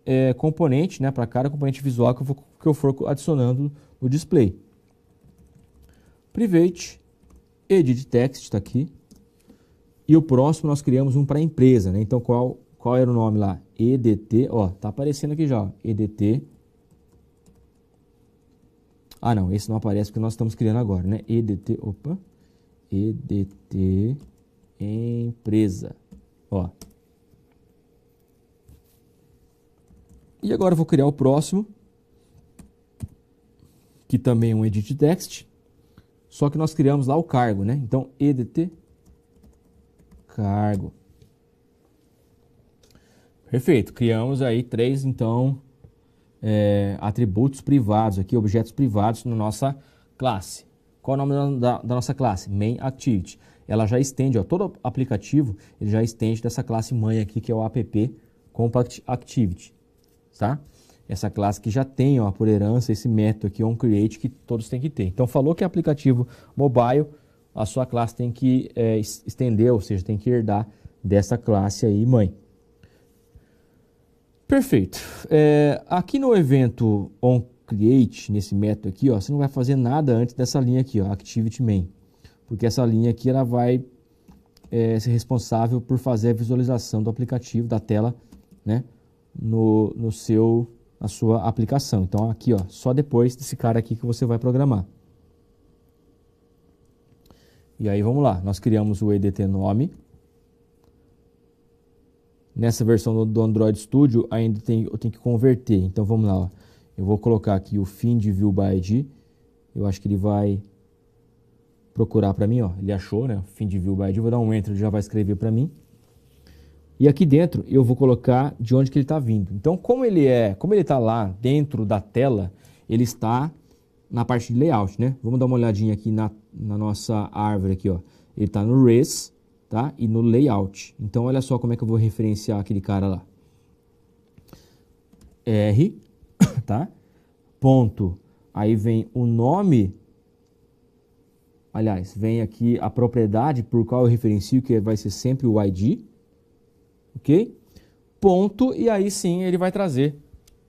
é, componente, né, para cada componente visual que eu, for, que eu for adicionando no display. Private, edit text está aqui. E o próximo nós criamos um para empresa, né? Então qual, qual era o nome lá? EDT, ó, tá aparecendo aqui já, ó, EDT ah, não, esse não aparece porque nós estamos criando agora, né? EDT, opa, EDT empresa, ó. E agora eu vou criar o próximo, que também é um edit text, só que nós criamos lá o cargo, né? Então, EDT cargo. Perfeito, criamos aí três, então, é, atributos privados, aqui objetos privados na nossa classe. Qual é o nome da, da nossa classe? Main Activity. Ela já estende, ó, todo aplicativo ele já estende dessa classe mãe aqui, que é o app Compact Activity. Tá? Essa classe que já tem ó, por herança esse método aqui, onCreate, que todos têm que ter. Então, falou que é aplicativo mobile, a sua classe tem que é, estender, ou seja, tem que herdar dessa classe aí mãe. Perfeito. É, aqui no evento on create, nesse método aqui, ó, você não vai fazer nada antes dessa linha aqui, ó, activity main, porque essa linha aqui ela vai é, ser responsável por fazer a visualização do aplicativo, da tela, né, no, no seu, na sua aplicação. Então aqui, ó, só depois desse cara aqui que você vai programar. E aí vamos lá, nós criamos o EDT nome, Nessa versão do Android Studio ainda tem, eu tenho que converter. Então vamos lá. Ó. Eu vou colocar aqui o find view by ID. Eu acho que ele vai procurar para mim, ó. Ele achou, né? Find view by ID. vou dar um enter, ele já vai escrever para mim. E aqui dentro eu vou colocar de onde que ele está vindo. Então como ele é, como ele está lá dentro da tela, ele está na parte de layout, né? Vamos dar uma olhadinha aqui na, na nossa árvore aqui, ó. Ele está no res, tá? e no layout. Então, olha só como é que eu vou referenciar aquele cara lá. R, tá? Ponto. Aí vem o nome, aliás, vem aqui a propriedade por qual eu referencio, que vai ser sempre o ID, ok? Ponto, e aí sim ele vai trazer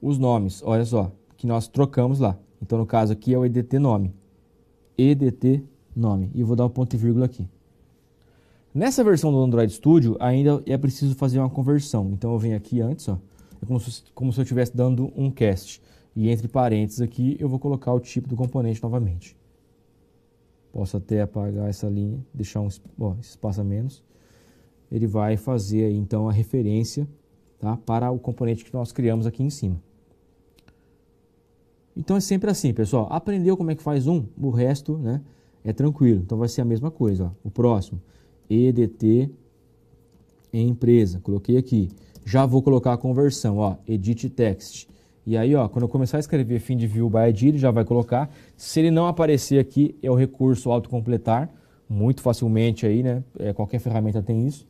os nomes, olha só, que nós trocamos lá. Então, no caso aqui é o EDT nome, EDT nome, e eu vou dar o um ponto e vírgula aqui. Nessa versão do Android Studio, ainda é preciso fazer uma conversão. Então eu venho aqui antes, ó, é como se, como se eu estivesse dando um cast. E entre parênteses aqui, eu vou colocar o tipo do componente novamente. Posso até apagar essa linha, deixar um ó, espaço a menos. Ele vai fazer aí, então a referência tá, para o componente que nós criamos aqui em cima. Então é sempre assim, pessoal. Aprendeu como é que faz um, o resto né, é tranquilo. Então vai ser a mesma coisa. Ó. O próximo. EDT em empresa. Coloquei aqui. Já vou colocar a conversão, ó, edit text. E aí, ó, quando eu começar a escrever fim de view by ID, ele já vai colocar. Se ele não aparecer aqui, é o recurso autocompletar, muito facilmente aí, né? É, qualquer ferramenta tem isso.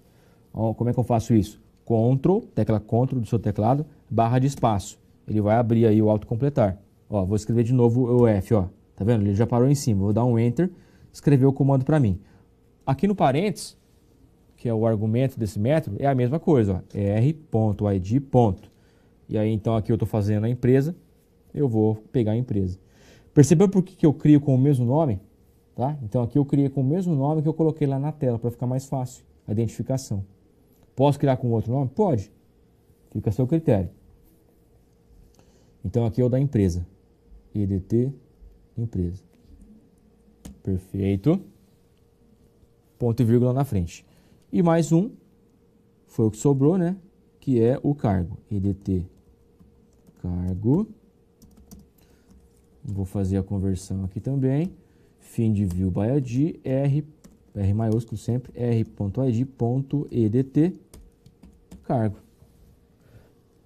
Ó, como é que eu faço isso? Ctrl, tecla Ctrl do seu teclado, barra de espaço. Ele vai abrir aí o autocompletar. Ó, vou escrever de novo o F, ó. Tá vendo? Ele já parou em cima. Vou dar um Enter, escrever o comando para mim. Aqui no parênteses, que é o argumento desse método, é a mesma coisa, R.id. R ID E aí, então, aqui eu estou fazendo a empresa, eu vou pegar a empresa. Percebeu por que, que eu crio com o mesmo nome? Tá? Então, aqui eu criei com o mesmo nome que eu coloquei lá na tela, para ficar mais fácil a identificação. Posso criar com outro nome? Pode. Fica a seu critério. Então, aqui é o da empresa. EDT, empresa. Perfeito ponto e vírgula na frente. E mais um, foi o que sobrou, né? Que é o cargo. EDT é cargo. Vou fazer a conversão aqui também. Fim de view by ID, R, R maiúsculo sempre, r.id.edt cargo.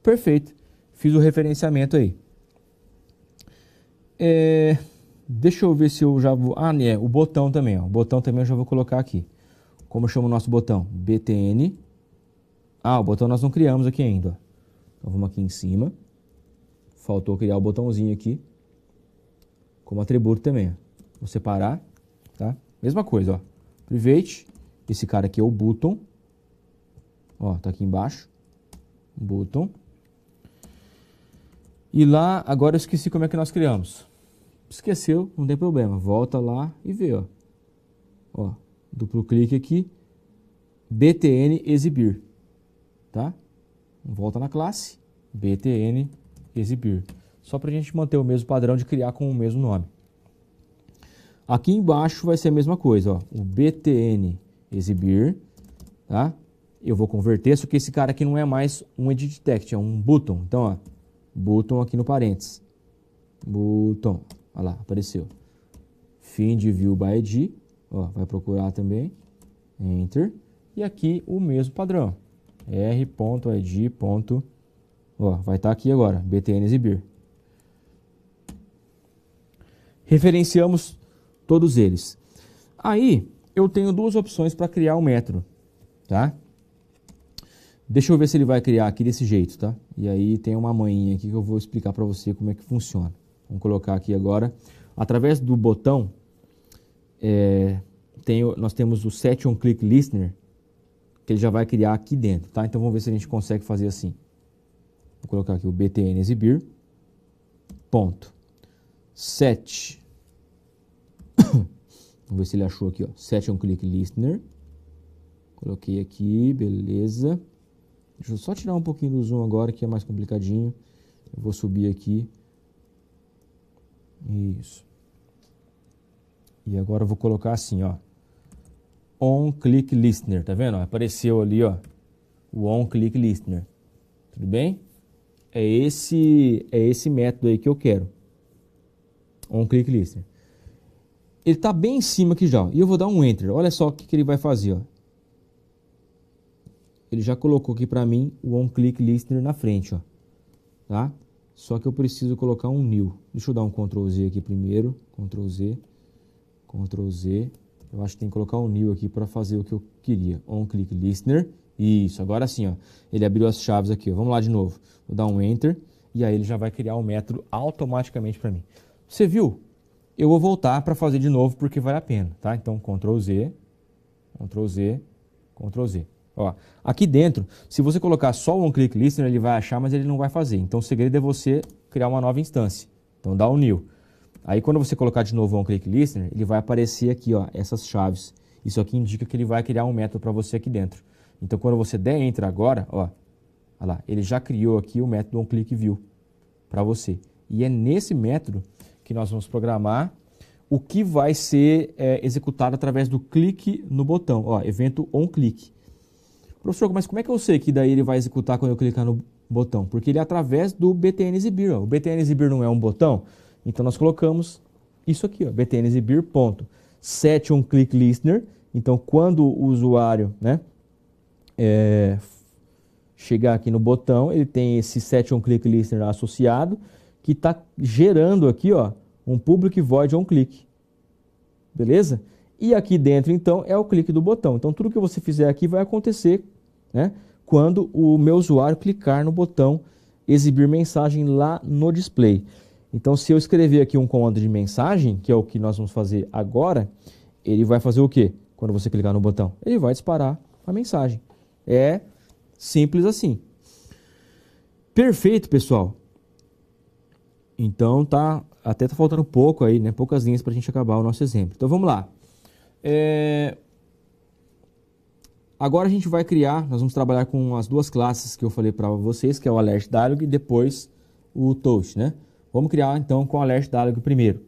Perfeito. Fiz o referenciamento aí. É... Deixa eu ver se eu já vou... Ah, né, o botão também, ó. O botão também eu já vou colocar aqui. Como chama o nosso botão? BTN. Ah, o botão nós não criamos aqui ainda, Então vamos aqui em cima. Faltou criar o botãozinho aqui. Como atributo também, Vou separar, tá? Mesma coisa, ó. Private. Esse cara aqui é o button. Ó, tá aqui embaixo. Button. E lá, agora eu esqueci como é que nós criamos. Esqueceu, não tem problema. Volta lá e vê, ó. Ó, duplo clique aqui. BTN exibir, tá? Volta na classe, BTN exibir. Só para a gente manter o mesmo padrão de criar com o mesmo nome. Aqui embaixo vai ser a mesma coisa, ó. O BTN exibir, tá? Eu vou converter, só que esse cara aqui não é mais um edit text, é um button. Então, ó, button aqui no parênteses. Button. Olha lá, apareceu. Find View by ID. Ó, vai procurar também. Enter. E aqui o mesmo padrão. R.id. Ó, vai estar tá aqui agora. BTN exibir. Referenciamos todos eles. Aí eu tenho duas opções para criar um método. Tá? Deixa eu ver se ele vai criar aqui desse jeito, tá? E aí tem uma manhinha aqui que eu vou explicar para você como é que funciona. Vamos colocar aqui agora. Através do botão, é, tem, nós temos o Set On Click Listener, que ele já vai criar aqui dentro, tá? Então vamos ver se a gente consegue fazer assim. Vou colocar aqui o btn exibir. Ponto. Set. vamos ver se ele achou aqui, ó. Set On Click Listener. Coloquei aqui, beleza. Deixa eu só tirar um pouquinho do zoom agora, que é mais complicadinho. Eu vou subir aqui. Isso. E agora eu vou colocar assim, ó. On Click Listener, tá vendo? Apareceu ali, ó. O On Click Listener. Tudo bem? É esse, é esse método aí que eu quero. On Click Listener. Ele tá bem em cima aqui já. E eu vou dar um Enter. Olha só o que, que ele vai fazer, ó. Ele já colocou aqui para mim o On Click Listener na frente, ó. Tá? Só que eu preciso colocar um new. Deixa eu dar um Ctrl Z aqui primeiro. Ctrl Z. Ctrl Z. Eu acho que tem que colocar um new aqui para fazer o que eu queria. On click listener. Isso, agora sim, ó. Ele abriu as chaves aqui. Ó. Vamos lá de novo. Vou dar um enter e aí ele já vai criar o um método automaticamente para mim. Você viu? Eu vou voltar para fazer de novo porque vale a pena, tá? Então Ctrl Z, Ctrl Z, Ctrl Z. Ó, aqui dentro, se você colocar só o on-click listener, ele vai achar, mas ele não vai fazer. Então o segredo é você criar uma nova instância. Então dá o new. Aí quando você colocar de novo o on-click listener, ele vai aparecer aqui, ó, essas chaves. Isso aqui indica que ele vai criar um método para você aqui dentro. Então quando você der enter agora, ó, ó lá, ele já criou aqui o método onClickView para você. E é nesse método que nós vamos programar o que vai ser é, executado através do clique no botão, ó, evento onClick. Professor, mas como é que eu sei que daí ele vai executar quando eu clicar no botão? Porque ele é através do BTN exibir. Ó. O BTN exibir não é um botão? Então nós colocamos isso aqui, ó, BTN exibir ponto. Set click listener. Então quando o usuário né, é, chegar aqui no botão, ele tem esse set on click listener associado que está gerando aqui ó, um public void on click. Beleza? E aqui dentro, então, é o clique do botão. Então, tudo que você fizer aqui vai acontecer né? quando o meu usuário clicar no botão exibir mensagem lá no display. Então, se eu escrever aqui um comando de mensagem, que é o que nós vamos fazer agora, ele vai fazer o quê? Quando você clicar no botão, ele vai disparar a mensagem. É simples assim. Perfeito, pessoal. Então tá até tá faltando pouco aí, né? Poucas linhas para a gente acabar o nosso exemplo. Então vamos lá. É, Agora a gente vai criar, nós vamos trabalhar com as duas classes que eu falei para vocês, que é o alert dialog e depois o toast, né? Vamos criar então com o alert dialog primeiro.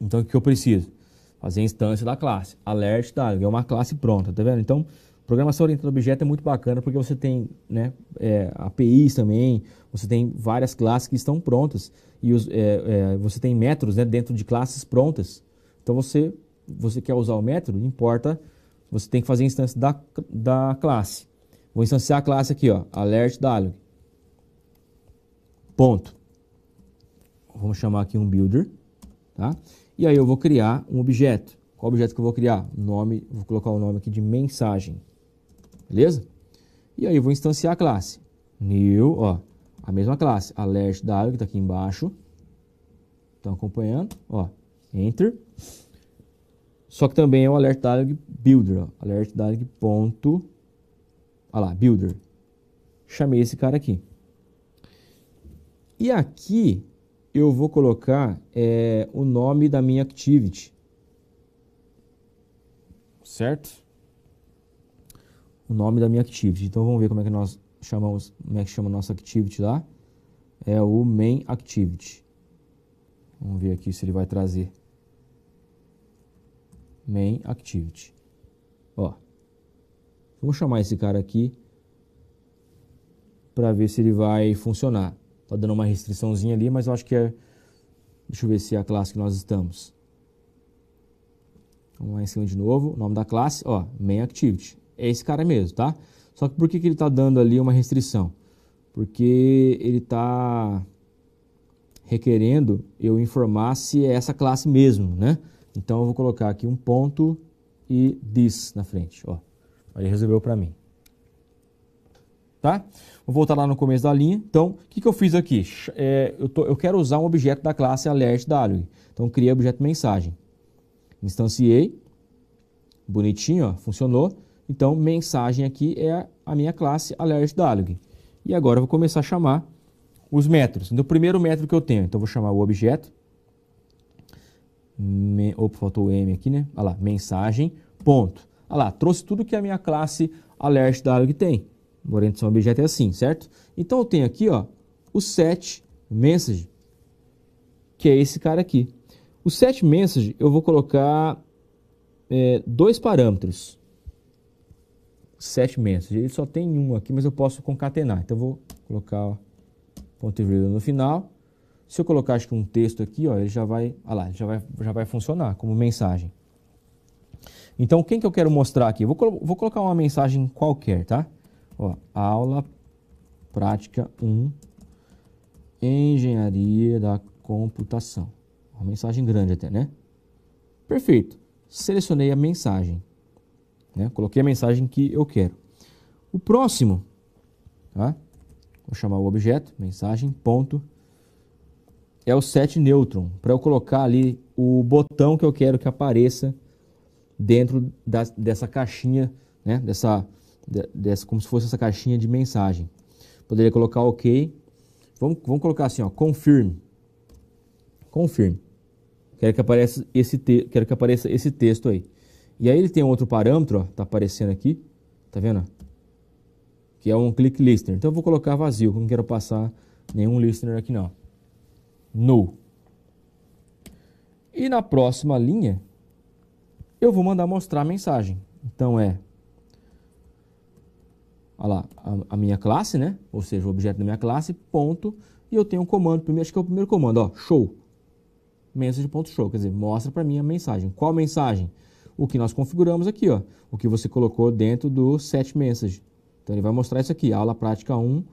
Então o que eu preciso? Fazer a instância da classe, alert dialog, é uma classe pronta, tá vendo? Então, programação orientada a objeto é muito bacana porque você tem, né, é, APIs também, você tem várias classes que estão prontas e os, é, é, você tem métodos né, dentro de classes prontas. Então você, você quer usar o método, importa você tem que fazer a instância da, da classe. Vou instanciar a classe aqui, ó, alert dialog. Ponto. Vamos chamar aqui um builder, tá? E aí eu vou criar um objeto. Qual objeto que eu vou criar? Nome, vou colocar o nome aqui de mensagem. Beleza? E aí eu vou instanciar a classe. New, ó, a mesma classe, alert dialog que tá aqui embaixo. Estão acompanhando, ó, enter. Só que também é o alert dialog builder, ó. alert dialog ponto, olha lá, builder. Chamei esse cara aqui. E aqui eu vou colocar é, o nome da minha activity. Certo? O nome da minha activity. Então vamos ver como é que nós chamamos, como é que chama a nossa activity lá. É o main activity. Vamos ver aqui se ele vai trazer main activity. Ó, vamos chamar esse cara aqui para ver se ele vai funcionar. Tá dando uma restriçãozinha ali, mas eu acho que é. Deixa eu ver se é a classe que nós estamos. Vamos lá em cima de novo. O nome da classe, ó, main activity. É esse cara mesmo, tá? Só que por que, que ele está dando ali uma restrição? Porque ele está requerendo eu informar se é essa classe mesmo, né? Então eu vou colocar aqui um ponto e this na frente. Ó. Aí resolveu para mim. Tá? Vou voltar lá no começo da linha. Então, o que, que eu fiz aqui? É, eu, tô, eu quero usar um objeto da classe alertWig. Então, criei objeto mensagem. Instanciei. Bonitinho, ó, funcionou. Então, mensagem aqui é a minha classe alertWig. E agora eu vou começar a chamar os métodos. Então, o primeiro método que eu tenho. Então, eu vou chamar o objeto me, opa, faltou o M aqui, né? Olha lá, mensagem, ponto. Olha lá, trouxe tudo que a minha classe alert que tem. O orientação objeto é assim, certo? Então eu tenho aqui, ó, o set message, que é esse cara aqui. O set message eu vou colocar é, dois parâmetros. Set message, ele só tem um aqui, mas eu posso concatenar. Então eu vou colocar ó, ponto e vírgula no final se eu colocar acho que um texto aqui, ó, ele já vai, ah lá, já vai, já vai funcionar como mensagem. Então, quem que eu quero mostrar aqui? Vou, vou colocar uma mensagem qualquer, tá? Ó, aula prática 1, engenharia da computação. Uma mensagem grande até, né? Perfeito. Selecionei a mensagem. Né? Coloquei a mensagem que eu quero. O próximo, tá? Vou chamar o objeto, mensagem, ponto, mensagem é o set neutron, para eu colocar ali o botão que eu quero que apareça dentro da, dessa caixinha, né? dessa, dessa, como se fosse essa caixinha de mensagem. Poderia colocar OK. Vamos, vamos colocar assim, ó, confirm. Confirme. Quero que apareça esse te, quero que apareça esse texto aí. E aí ele tem outro parâmetro, ó, tá aparecendo aqui, tá vendo? Que é um click listener. Então eu vou colocar vazio, não quero passar nenhum listener aqui não no. E na próxima linha, eu vou mandar mostrar a mensagem. Então é lá, a, a, minha classe, né? Ou seja, o objeto da minha classe, ponto. E eu tenho um comando, primeiro, acho que é o primeiro comando, ó, show. Message.show, quer dizer, mostra para mim a mensagem. Qual mensagem? O que nós configuramos aqui, ó. O que você colocou dentro do set message. Então ele vai mostrar isso aqui, aula prática 1,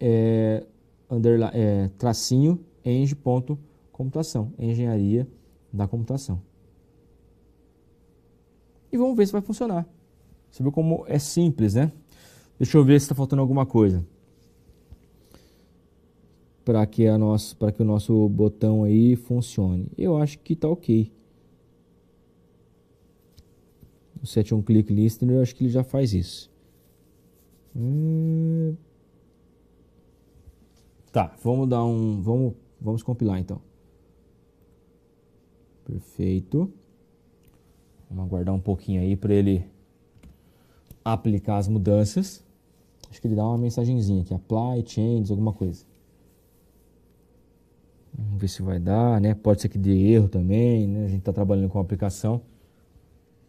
é, underline, é, tracinho eng.computação, engenharia da computação. E vamos ver se vai funcionar. Você viu como é simples, né? Deixa eu ver se está faltando alguma coisa. Para que, a nosso, que o nosso botão aí funcione. Eu acho que está ok. O set on click listener, eu acho que ele já faz isso. Hum... Tá, vamos dar um. Vamos Vamos compilar então. Perfeito. Vamos aguardar um pouquinho aí para ele aplicar as mudanças. Acho que ele dá uma mensagenzinha aqui, apply changes, alguma coisa. Vamos ver se vai dar, né? Pode ser que dê erro também, né? A gente está trabalhando com a aplicação,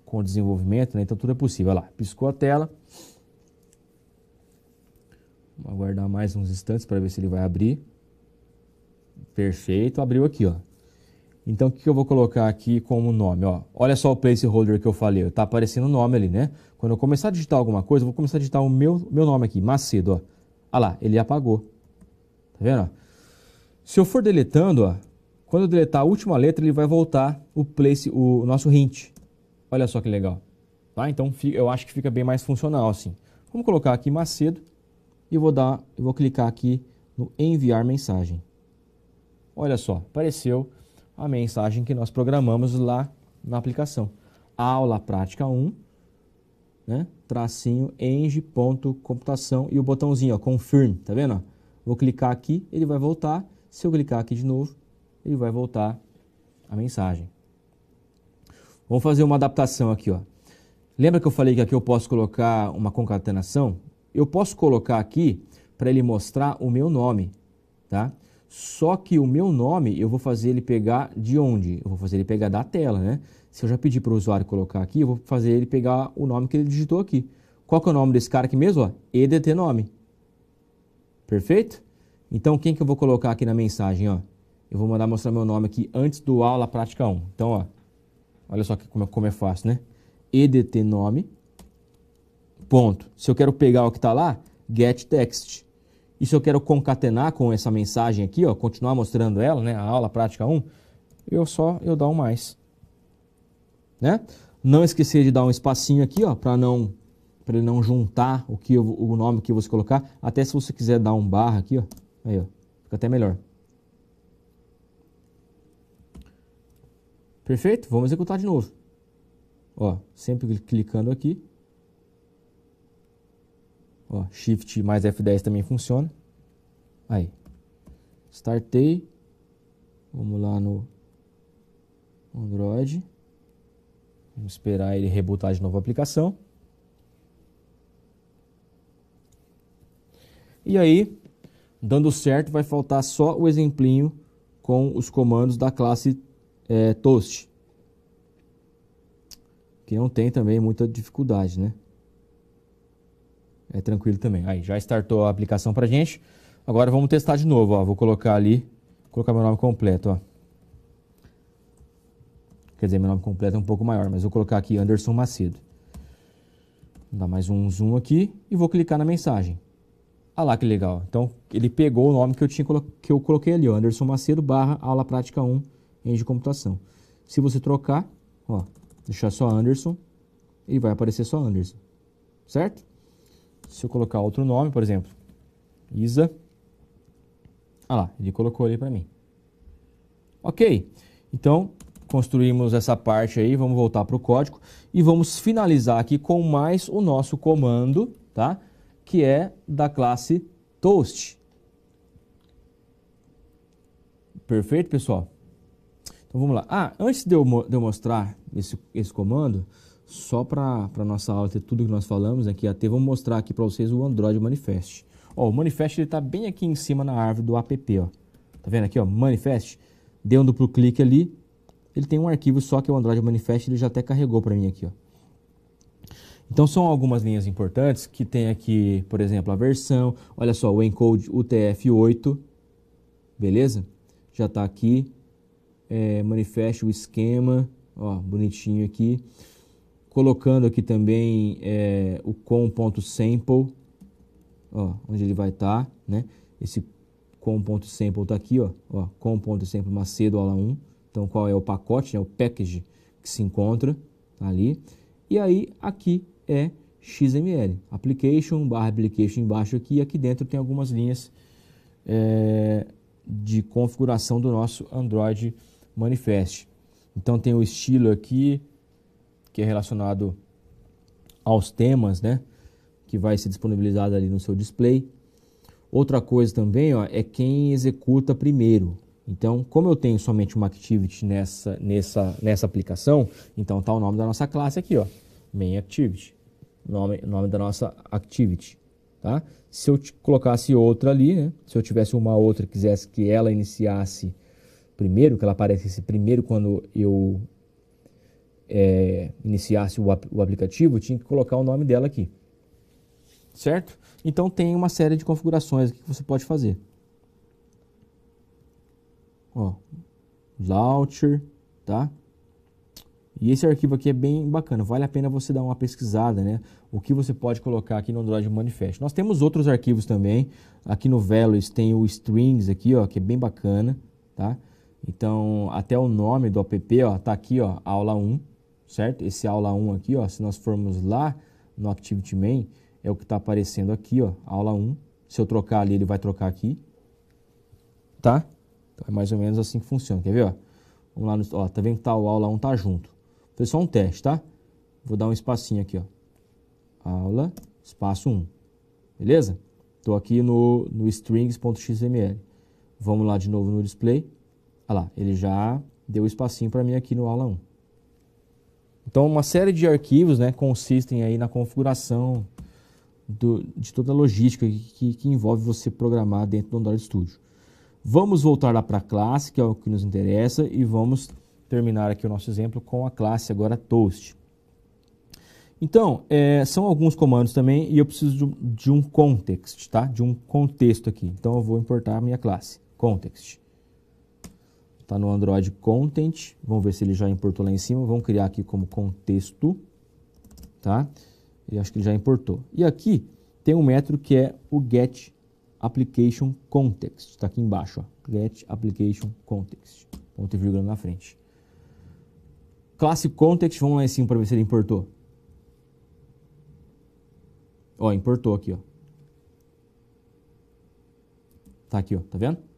com desenvolvimento, né? Então tudo é possível. Olha lá, piscou a tela. Vamos aguardar mais uns instantes para ver se ele vai abrir. Perfeito, abriu aqui, ó. Então, o que eu vou colocar aqui como nome? Ó, olha só o placeholder que eu falei, está aparecendo o nome ali, né? Quando eu começar a digitar alguma coisa, eu vou começar a digitar o meu, meu nome aqui, Macedo, ó. Ah lá, ele apagou. Tá vendo? Ó? Se eu for deletando, ó, quando eu deletar a última letra, ele vai voltar o place, o nosso hint. Olha só que legal. Tá? Então, eu acho que fica bem mais funcional assim. Vamos colocar aqui Macedo e vou dar, eu vou clicar aqui no enviar mensagem. Olha só, apareceu a mensagem que nós programamos lá na aplicação. Aula prática 1, né? tracinho eng.computação e o botãozinho, ó, confirm, tá vendo? Vou clicar aqui, ele vai voltar. Se eu clicar aqui de novo, ele vai voltar a mensagem. Vamos fazer uma adaptação aqui, ó. Lembra que eu falei que aqui eu posso colocar uma concatenação? Eu posso colocar aqui para ele mostrar o meu nome, tá? Só que o meu nome, eu vou fazer ele pegar de onde? Eu vou fazer ele pegar da tela, né? Se eu já pedi para o usuário colocar aqui, eu vou fazer ele pegar o nome que ele digitou aqui. Qual que é o nome desse cara aqui mesmo? EDT nome. Perfeito? Então, quem que eu vou colocar aqui na mensagem? Ó? Eu vou mandar mostrar meu nome aqui antes do aula prática 1. Então, ó, olha só como é, como é fácil, né? EDT nome, ponto. Se eu quero pegar o que está lá, get text. Isso eu quero concatenar com essa mensagem aqui, ó, continuar mostrando ela, né, a aula prática 1. Eu só eu dou um mais. Né? Não esquecer de dar um espacinho aqui, ó, para não para ele não juntar o que eu, o nome que você colocar, até se você quiser dar um barra aqui, ó. Aí, ó. Fica até melhor. Perfeito? Vamos executar de novo. Ó, sempre clicando aqui. Ó, Shift mais F10 também funciona. Aí. Startei. Vamos lá no Android. Vamos esperar ele rebotar de novo a aplicação. E aí, dando certo, vai faltar só o exemplinho com os comandos da classe é, Toast. Que não tem também muita dificuldade, né? é tranquilo também. Aí, já startou a aplicação pra gente. Agora vamos testar de novo, ó. Vou colocar ali, colocar meu nome completo, ó. Quer dizer, meu nome completo é um pouco maior, mas vou colocar aqui Anderson Macedo. Vou dar mais um zoom aqui e vou clicar na mensagem. Ah lá que legal. Então ele pegou o nome que eu, tinha, que eu coloquei ali, ó, Anderson Macedo barra aula prática 1 em de computação. Se você trocar, ó, deixar só Anderson, ele vai aparecer só Anderson. Certo? se eu colocar outro nome, por exemplo, Isa, ah lá, ele colocou ali para mim. Ok, então construímos essa parte aí, vamos voltar para o código e vamos finalizar aqui com mais o nosso comando, tá? Que é da classe Toast. Perfeito, pessoal? Então vamos lá. Ah, antes de eu, de eu mostrar esse, esse comando, só para a nossa aula ter tudo que nós falamos aqui até, vou mostrar aqui para vocês o Android Manifest. Ó, o Manifest está bem aqui em cima na árvore do app. Ó. Tá vendo aqui? Ó, Manifest. Deu um duplo clique ali. Ele tem um arquivo só que é o Android Manifest. Ele já até carregou para mim aqui. Ó. Então são algumas linhas importantes que tem aqui, por exemplo, a versão. Olha só, o encode UTF-8. Beleza? Já está aqui. É, manifest o esquema. Ó, bonitinho aqui colocando aqui também é, o com.sample, ó, onde ele vai estar, tá, né? Esse com.sample está aqui, ó, ó com.sample Macedo aula 1. Então, qual é o pacote, né? o package que se encontra ali. E aí, aqui é XML, application, barra application embaixo aqui. E aqui dentro tem algumas linhas é, de configuração do nosso Android Manifest. Então, tem o estilo aqui, que é relacionado aos temas, né? Que vai ser disponibilizado ali no seu display. Outra coisa também ó, é quem executa primeiro. Então, como eu tenho somente uma activity nessa, nessa, nessa aplicação, então tá o nome da nossa classe aqui, ó, main activity, nome, nome da nossa activity, tá? Se eu colocasse outra ali, né? Se eu tivesse uma outra e quisesse que ela iniciasse primeiro, que ela aparecesse primeiro quando eu é, iniciasse o, ap o aplicativo, tinha que colocar o nome dela aqui. Certo? Então tem uma série de configurações que você pode fazer. Ó, launcher, tá? E esse arquivo aqui é bem bacana, vale a pena você dar uma pesquisada, né? O que você pode colocar aqui no Android Manifest. Nós temos outros arquivos também, aqui no Velos tem o Strings aqui, ó, que é bem bacana, tá? Então, até o nome do app, ó, tá aqui, ó, aula 1, certo? Esse aula 1 aqui, ó, se nós formos lá no Activity Main, é o que está aparecendo aqui, ó, aula 1. Se eu trocar ali, ele vai trocar aqui, tá? Então é mais ou menos assim que funciona, quer ver, ó? Vamos lá, no, ó, tá vendo que tá o aula 1 tá junto. Foi só um teste, tá? Vou dar um espacinho aqui, ó. Aula, espaço 1. Beleza? Estou aqui no, no strings.xml. Vamos lá de novo no display. Olha lá, ele já deu espacinho para mim aqui no aula 1. Então, uma série de arquivos né, consistem aí na configuração do, de toda a logística que, que, envolve você programar dentro do Android Studio. Vamos voltar lá para a classe, que é o que nos interessa, e vamos terminar aqui o nosso exemplo com a classe agora Toast. Então, é, são alguns comandos também e eu preciso de, de um context, tá? De um contexto aqui. Então, eu vou importar a minha classe, context. Está no Android Content. Vamos ver se ele já importou lá em cima. Vamos criar aqui como contexto. Tá? E acho que ele já importou. E aqui tem um método que é o get application context. Está aqui embaixo. Ó. Get application context. Ponto e vírgula na frente. Classe context. Vamos lá em cima para ver se ele importou. Ó, importou aqui, ó. Tá aqui, ó. Tá vendo?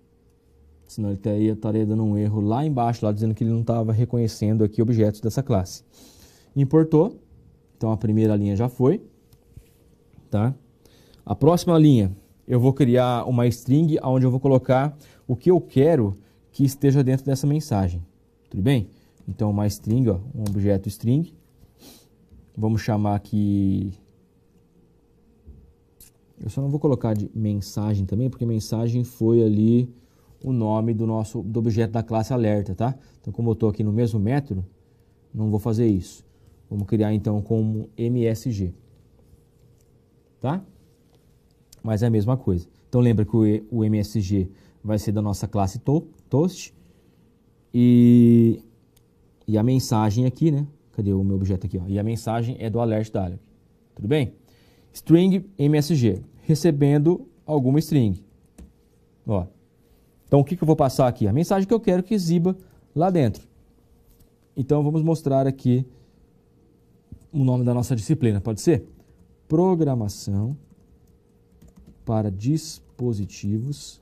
senão ele teria, estaria dando um erro lá embaixo, lá dizendo que ele não estava reconhecendo aqui objetos dessa classe. Importou, então a primeira linha já foi, tá? A próxima linha, eu vou criar uma string onde eu vou colocar o que eu quero que esteja dentro dessa mensagem, tudo bem? Então uma string, ó, um objeto string, vamos chamar aqui eu só não vou colocar de mensagem também, porque mensagem foi ali o nome do nosso do objeto da classe alerta, tá? Então, como eu estou aqui no mesmo método, não vou fazer isso. Vamos criar então como MSG, tá? Mas é a mesma coisa. Então, lembra que o MSG vai ser da nossa classe to toast e, e a mensagem aqui, né? Cadê o meu objeto aqui? Ó? E a mensagem é do alert área. Tudo bem? String MSG recebendo alguma string. Ó, então, o que, que eu vou passar aqui? A mensagem que eu quero que exiba lá dentro. Então, vamos mostrar aqui o nome da nossa disciplina, pode ser? Programação para dispositivos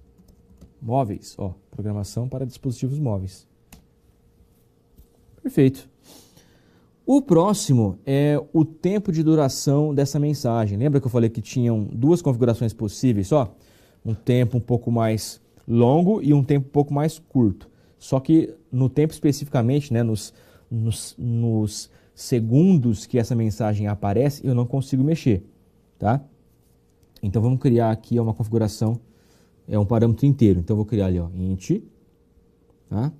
móveis. Ó, programação para dispositivos móveis. Perfeito. O próximo é o tempo de duração dessa mensagem. Lembra que eu falei que tinham duas configurações possíveis Ó, Um tempo um pouco mais longo e um tempo um pouco mais curto. Só que no tempo especificamente, né, nos, nos, nos segundos que essa mensagem aparece, eu não consigo mexer, tá? Então vamos criar aqui uma configuração, é um parâmetro inteiro. Então eu vou criar ali, ó, int, tá?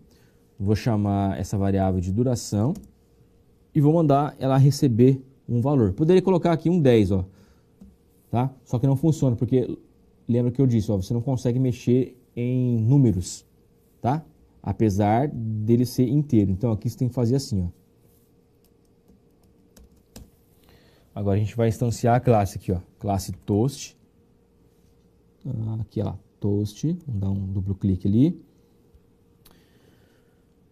Vou chamar essa variável de duração e vou mandar ela receber um valor. Poderia colocar aqui um 10, ó, tá? Só que não funciona, porque lembra que eu disse, ó, você não consegue mexer em números, tá? Apesar dele ser inteiro. Então aqui você tem que fazer assim, ó. Agora a gente vai instanciar a classe aqui, ó. Classe toast. Ah, aqui, ó, toast. Vou dar um duplo clique ali.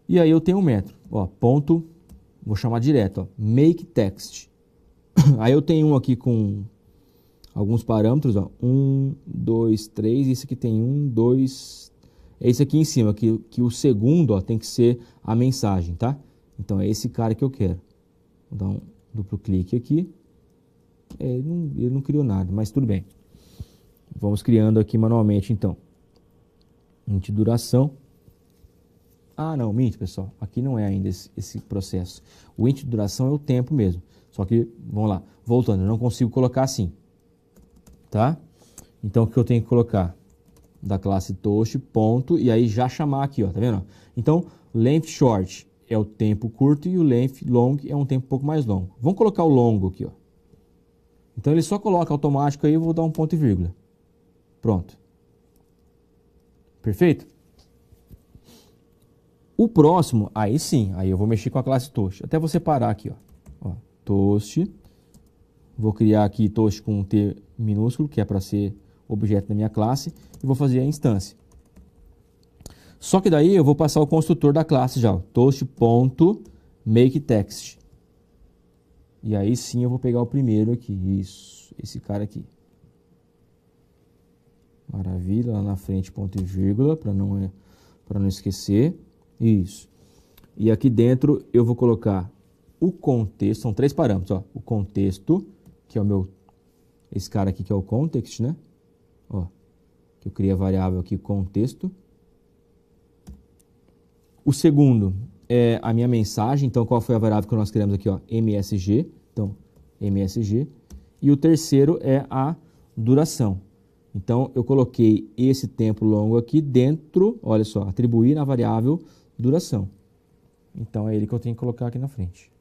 E aí eu tenho um metro, ó, ponto, vou chamar direto, ó, make text. Aí eu tenho um aqui com alguns parâmetros, ó, 1, 2, 3, isso aqui tem 1, 2, é esse aqui em cima, que, que o segundo ó, tem que ser a mensagem, tá? Então é esse cara que eu quero. Vou dar um duplo clique aqui. É, ele, não, ele não criou nada, mas tudo bem. Vamos criando aqui manualmente então. Int duração. Ah, não, mint, pessoal. Aqui não é ainda esse, esse processo. O int duração é o tempo mesmo. Só que, vamos lá, voltando, eu não consigo colocar assim tá? Então, o que eu tenho que colocar? Da classe Toast, ponto, e aí já chamar aqui, ó, tá vendo? Então, length short é o tempo curto e o length long é um tempo um pouco mais longo. Vamos colocar o longo aqui, ó. Então, ele só coloca automático aí, eu vou dar um ponto e vírgula. Pronto. Perfeito? O próximo, aí sim, aí eu vou mexer com a classe Toast. Até você parar aqui, ó. ó toast. Vou criar aqui Toast com T minúsculo, que é para ser objeto da minha classe, e vou fazer a instância. Só que daí eu vou passar o construtor da classe já, toast.makeText. E aí sim eu vou pegar o primeiro aqui, isso, esse cara aqui. Maravilha, lá na frente ponto e vírgula, para não, é, não esquecer. Isso. E aqui dentro eu vou colocar o contexto, são três parâmetros, ó. o contexto, que é o meu esse cara aqui que é o context, né? Ó, que eu criei a variável aqui contexto. O segundo é a minha mensagem, então qual foi a variável que nós criamos aqui, ó, MSG, então MSG. E o terceiro é a duração. Então eu coloquei esse tempo longo aqui dentro, olha só, atribuir na variável duração. Então é ele que eu tenho que colocar aqui na frente.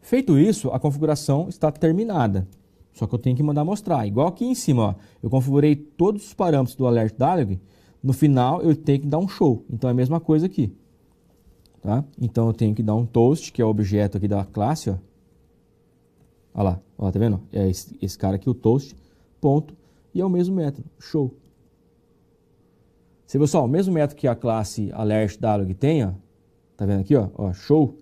Feito isso, a configuração está terminada. Só que eu tenho que mandar mostrar. Igual aqui em cima, ó, eu configurei todos os parâmetros do alert dialog. No final, eu tenho que dar um show. Então, é a mesma coisa aqui. Tá? Então, eu tenho que dar um toast, que é o objeto aqui da classe. Ó. Olha lá, olha tá vendo? É esse, esse cara aqui, o toast, ponto. E é o mesmo método, show. Você viu só, o mesmo método que a classe alert dialog tem, ó, tá vendo aqui, ó, ó show,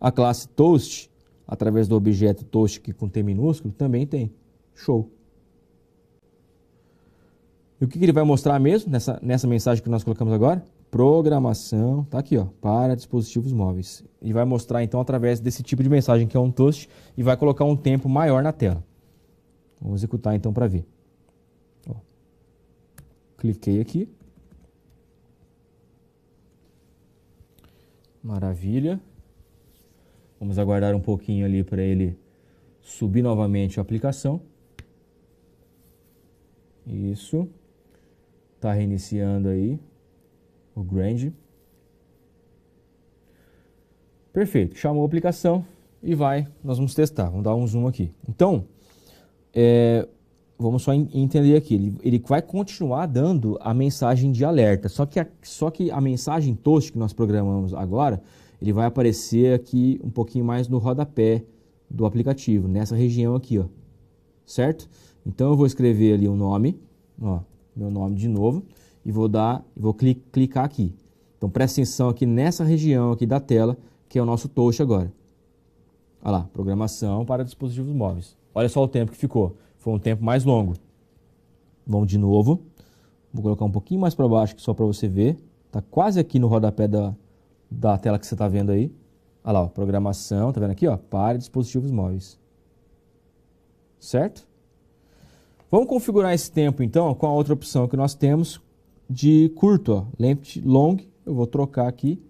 a classe toast através do objeto Toshik com T minúsculo, também tem. Show. E o que, ele vai mostrar mesmo nessa, nessa mensagem que nós colocamos agora? Programação, tá aqui, ó, para dispositivos móveis. E vai mostrar então através desse tipo de mensagem que é um toast e vai colocar um tempo maior na tela. Vamos executar então para ver. Ó. Cliquei aqui. Maravilha. Vamos aguardar um pouquinho ali para ele subir novamente a aplicação. Isso. Está reiniciando aí o Grand. Perfeito. Chamou a aplicação e vai. Nós vamos testar. Vamos dar um zoom aqui. Então, é, vamos só entender aqui. Ele, ele, vai continuar dando a mensagem de alerta. Só que a, só que a mensagem toast que nós programamos agora ele vai aparecer aqui um pouquinho mais no rodapé do aplicativo, nessa região aqui, ó. Certo? Então eu vou escrever ali um nome, ó, meu nome de novo, e vou dar, vou clicar aqui. Então presta atenção aqui nessa região aqui da tela, que é o nosso touch agora. Olha lá, programação para dispositivos móveis. Olha só o tempo que ficou. Foi um tempo mais longo. Vamos de novo. Vou colocar um pouquinho mais para baixo só para você ver. Está quase aqui no rodapé da, da tela que você está vendo aí. Olha lá, ó, programação, está vendo aqui? Ó, para dispositivos móveis. Certo? Vamos configurar esse tempo então com a outra opção que nós temos de curto, ó, length long. Eu vou trocar aqui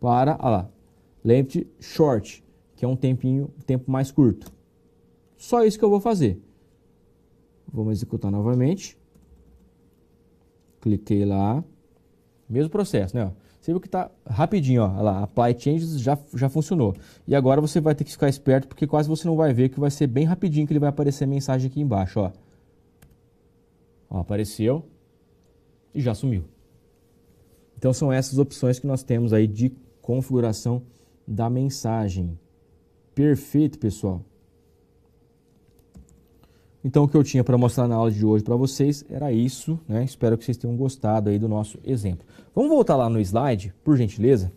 para, olha lá, length short, que é um tempinho, um tempo mais curto. Só isso que eu vou fazer. Vamos executar novamente. Cliquei lá. Mesmo processo, né? Ó. Você viu que tá rapidinho, ó, lá, apply changes já, já funcionou. E agora você vai ter que ficar esperto, porque quase você não vai ver, que vai ser bem rapidinho que ele vai aparecer a mensagem aqui embaixo, ó. ó apareceu e já sumiu. Então são essas opções que nós temos aí de configuração da mensagem. Perfeito, pessoal. Então o que eu tinha para mostrar na aula de hoje para vocês era isso, né? Espero que vocês tenham gostado aí do nosso exemplo. Vamos voltar lá no slide, por gentileza?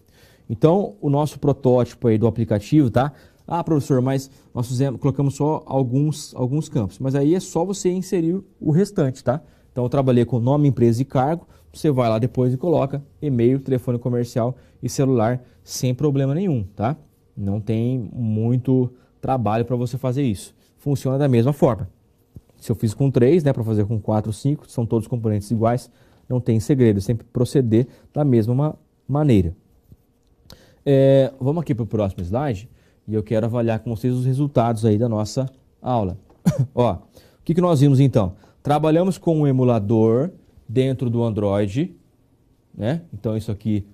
Então, o nosso protótipo aí do aplicativo, tá? Ah, professor, mas nós fizemos, colocamos só alguns, alguns campos. Mas aí é só você inserir o restante, tá? Então, eu trabalhei com nome, empresa e cargo. Você vai lá depois e coloca e-mail, telefone comercial e celular sem problema nenhum, tá? Não tem muito trabalho para você fazer isso. Funciona da mesma forma se eu fiz com 3, né, para fazer com 4, 5, são todos componentes iguais, não tem segredo, é sempre proceder da mesma maneira. É, vamos aqui para o próximo slide e eu quero avaliar com vocês os resultados aí da nossa aula. Ó, o que, que nós vimos então? Trabalhamos com um emulador dentro do Android, né? Então isso aqui,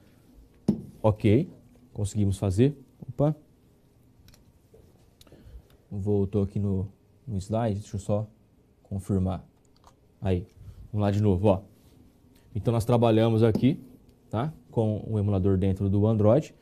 ok, conseguimos fazer. Opa, voltou aqui no, no slide, deixa eu só confirmar. Aí, vamos lá de novo, ó. Então nós trabalhamos aqui, tá? Com o emulador dentro do Android.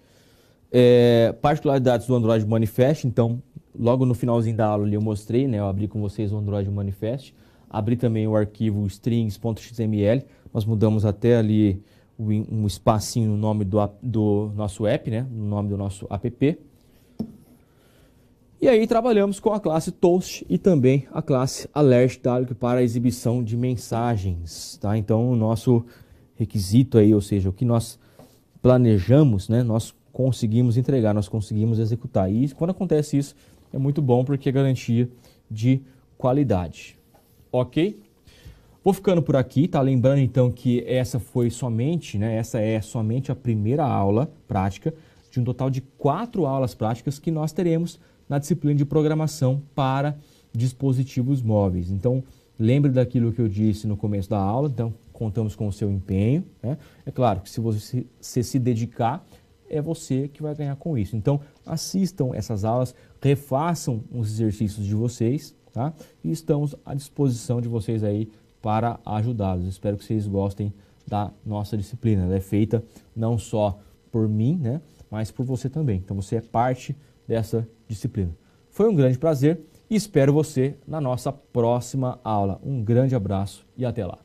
É, particularidades do Android Manifest, então logo no finalzinho da aula eu mostrei, né? Eu abri com vocês o Android Manifest, abri também o arquivo strings.xml, nós mudamos até ali um espacinho no nome do, do nosso app, né? No nome do nosso app. E aí trabalhamos com a classe Toast e também a classe Alert Dialog para exibição de mensagens, tá? Então, o nosso requisito aí, ou seja, o que nós planejamos, né, nós conseguimos entregar, nós conseguimos executar. E quando acontece isso, é muito bom porque é garantia de qualidade. OK? Vou ficando por aqui, tá? Lembrando então que essa foi somente, né, essa é somente a primeira aula prática de um total de quatro aulas práticas que nós teremos na disciplina de programação para dispositivos móveis. Então, lembre daquilo que eu disse no começo da aula, então contamos com o seu empenho. Né? É claro que se você se, se dedicar, é você que vai ganhar com isso. Então, assistam essas aulas, refaçam os exercícios de vocês, tá? E estamos à disposição de vocês aí para ajudá-los. Espero que vocês gostem da nossa disciplina. Ela é feita não só por mim, né? Mas por você também. Então, você é parte dessa disciplina. Foi um grande prazer e espero você na nossa próxima aula. Um grande abraço e até lá.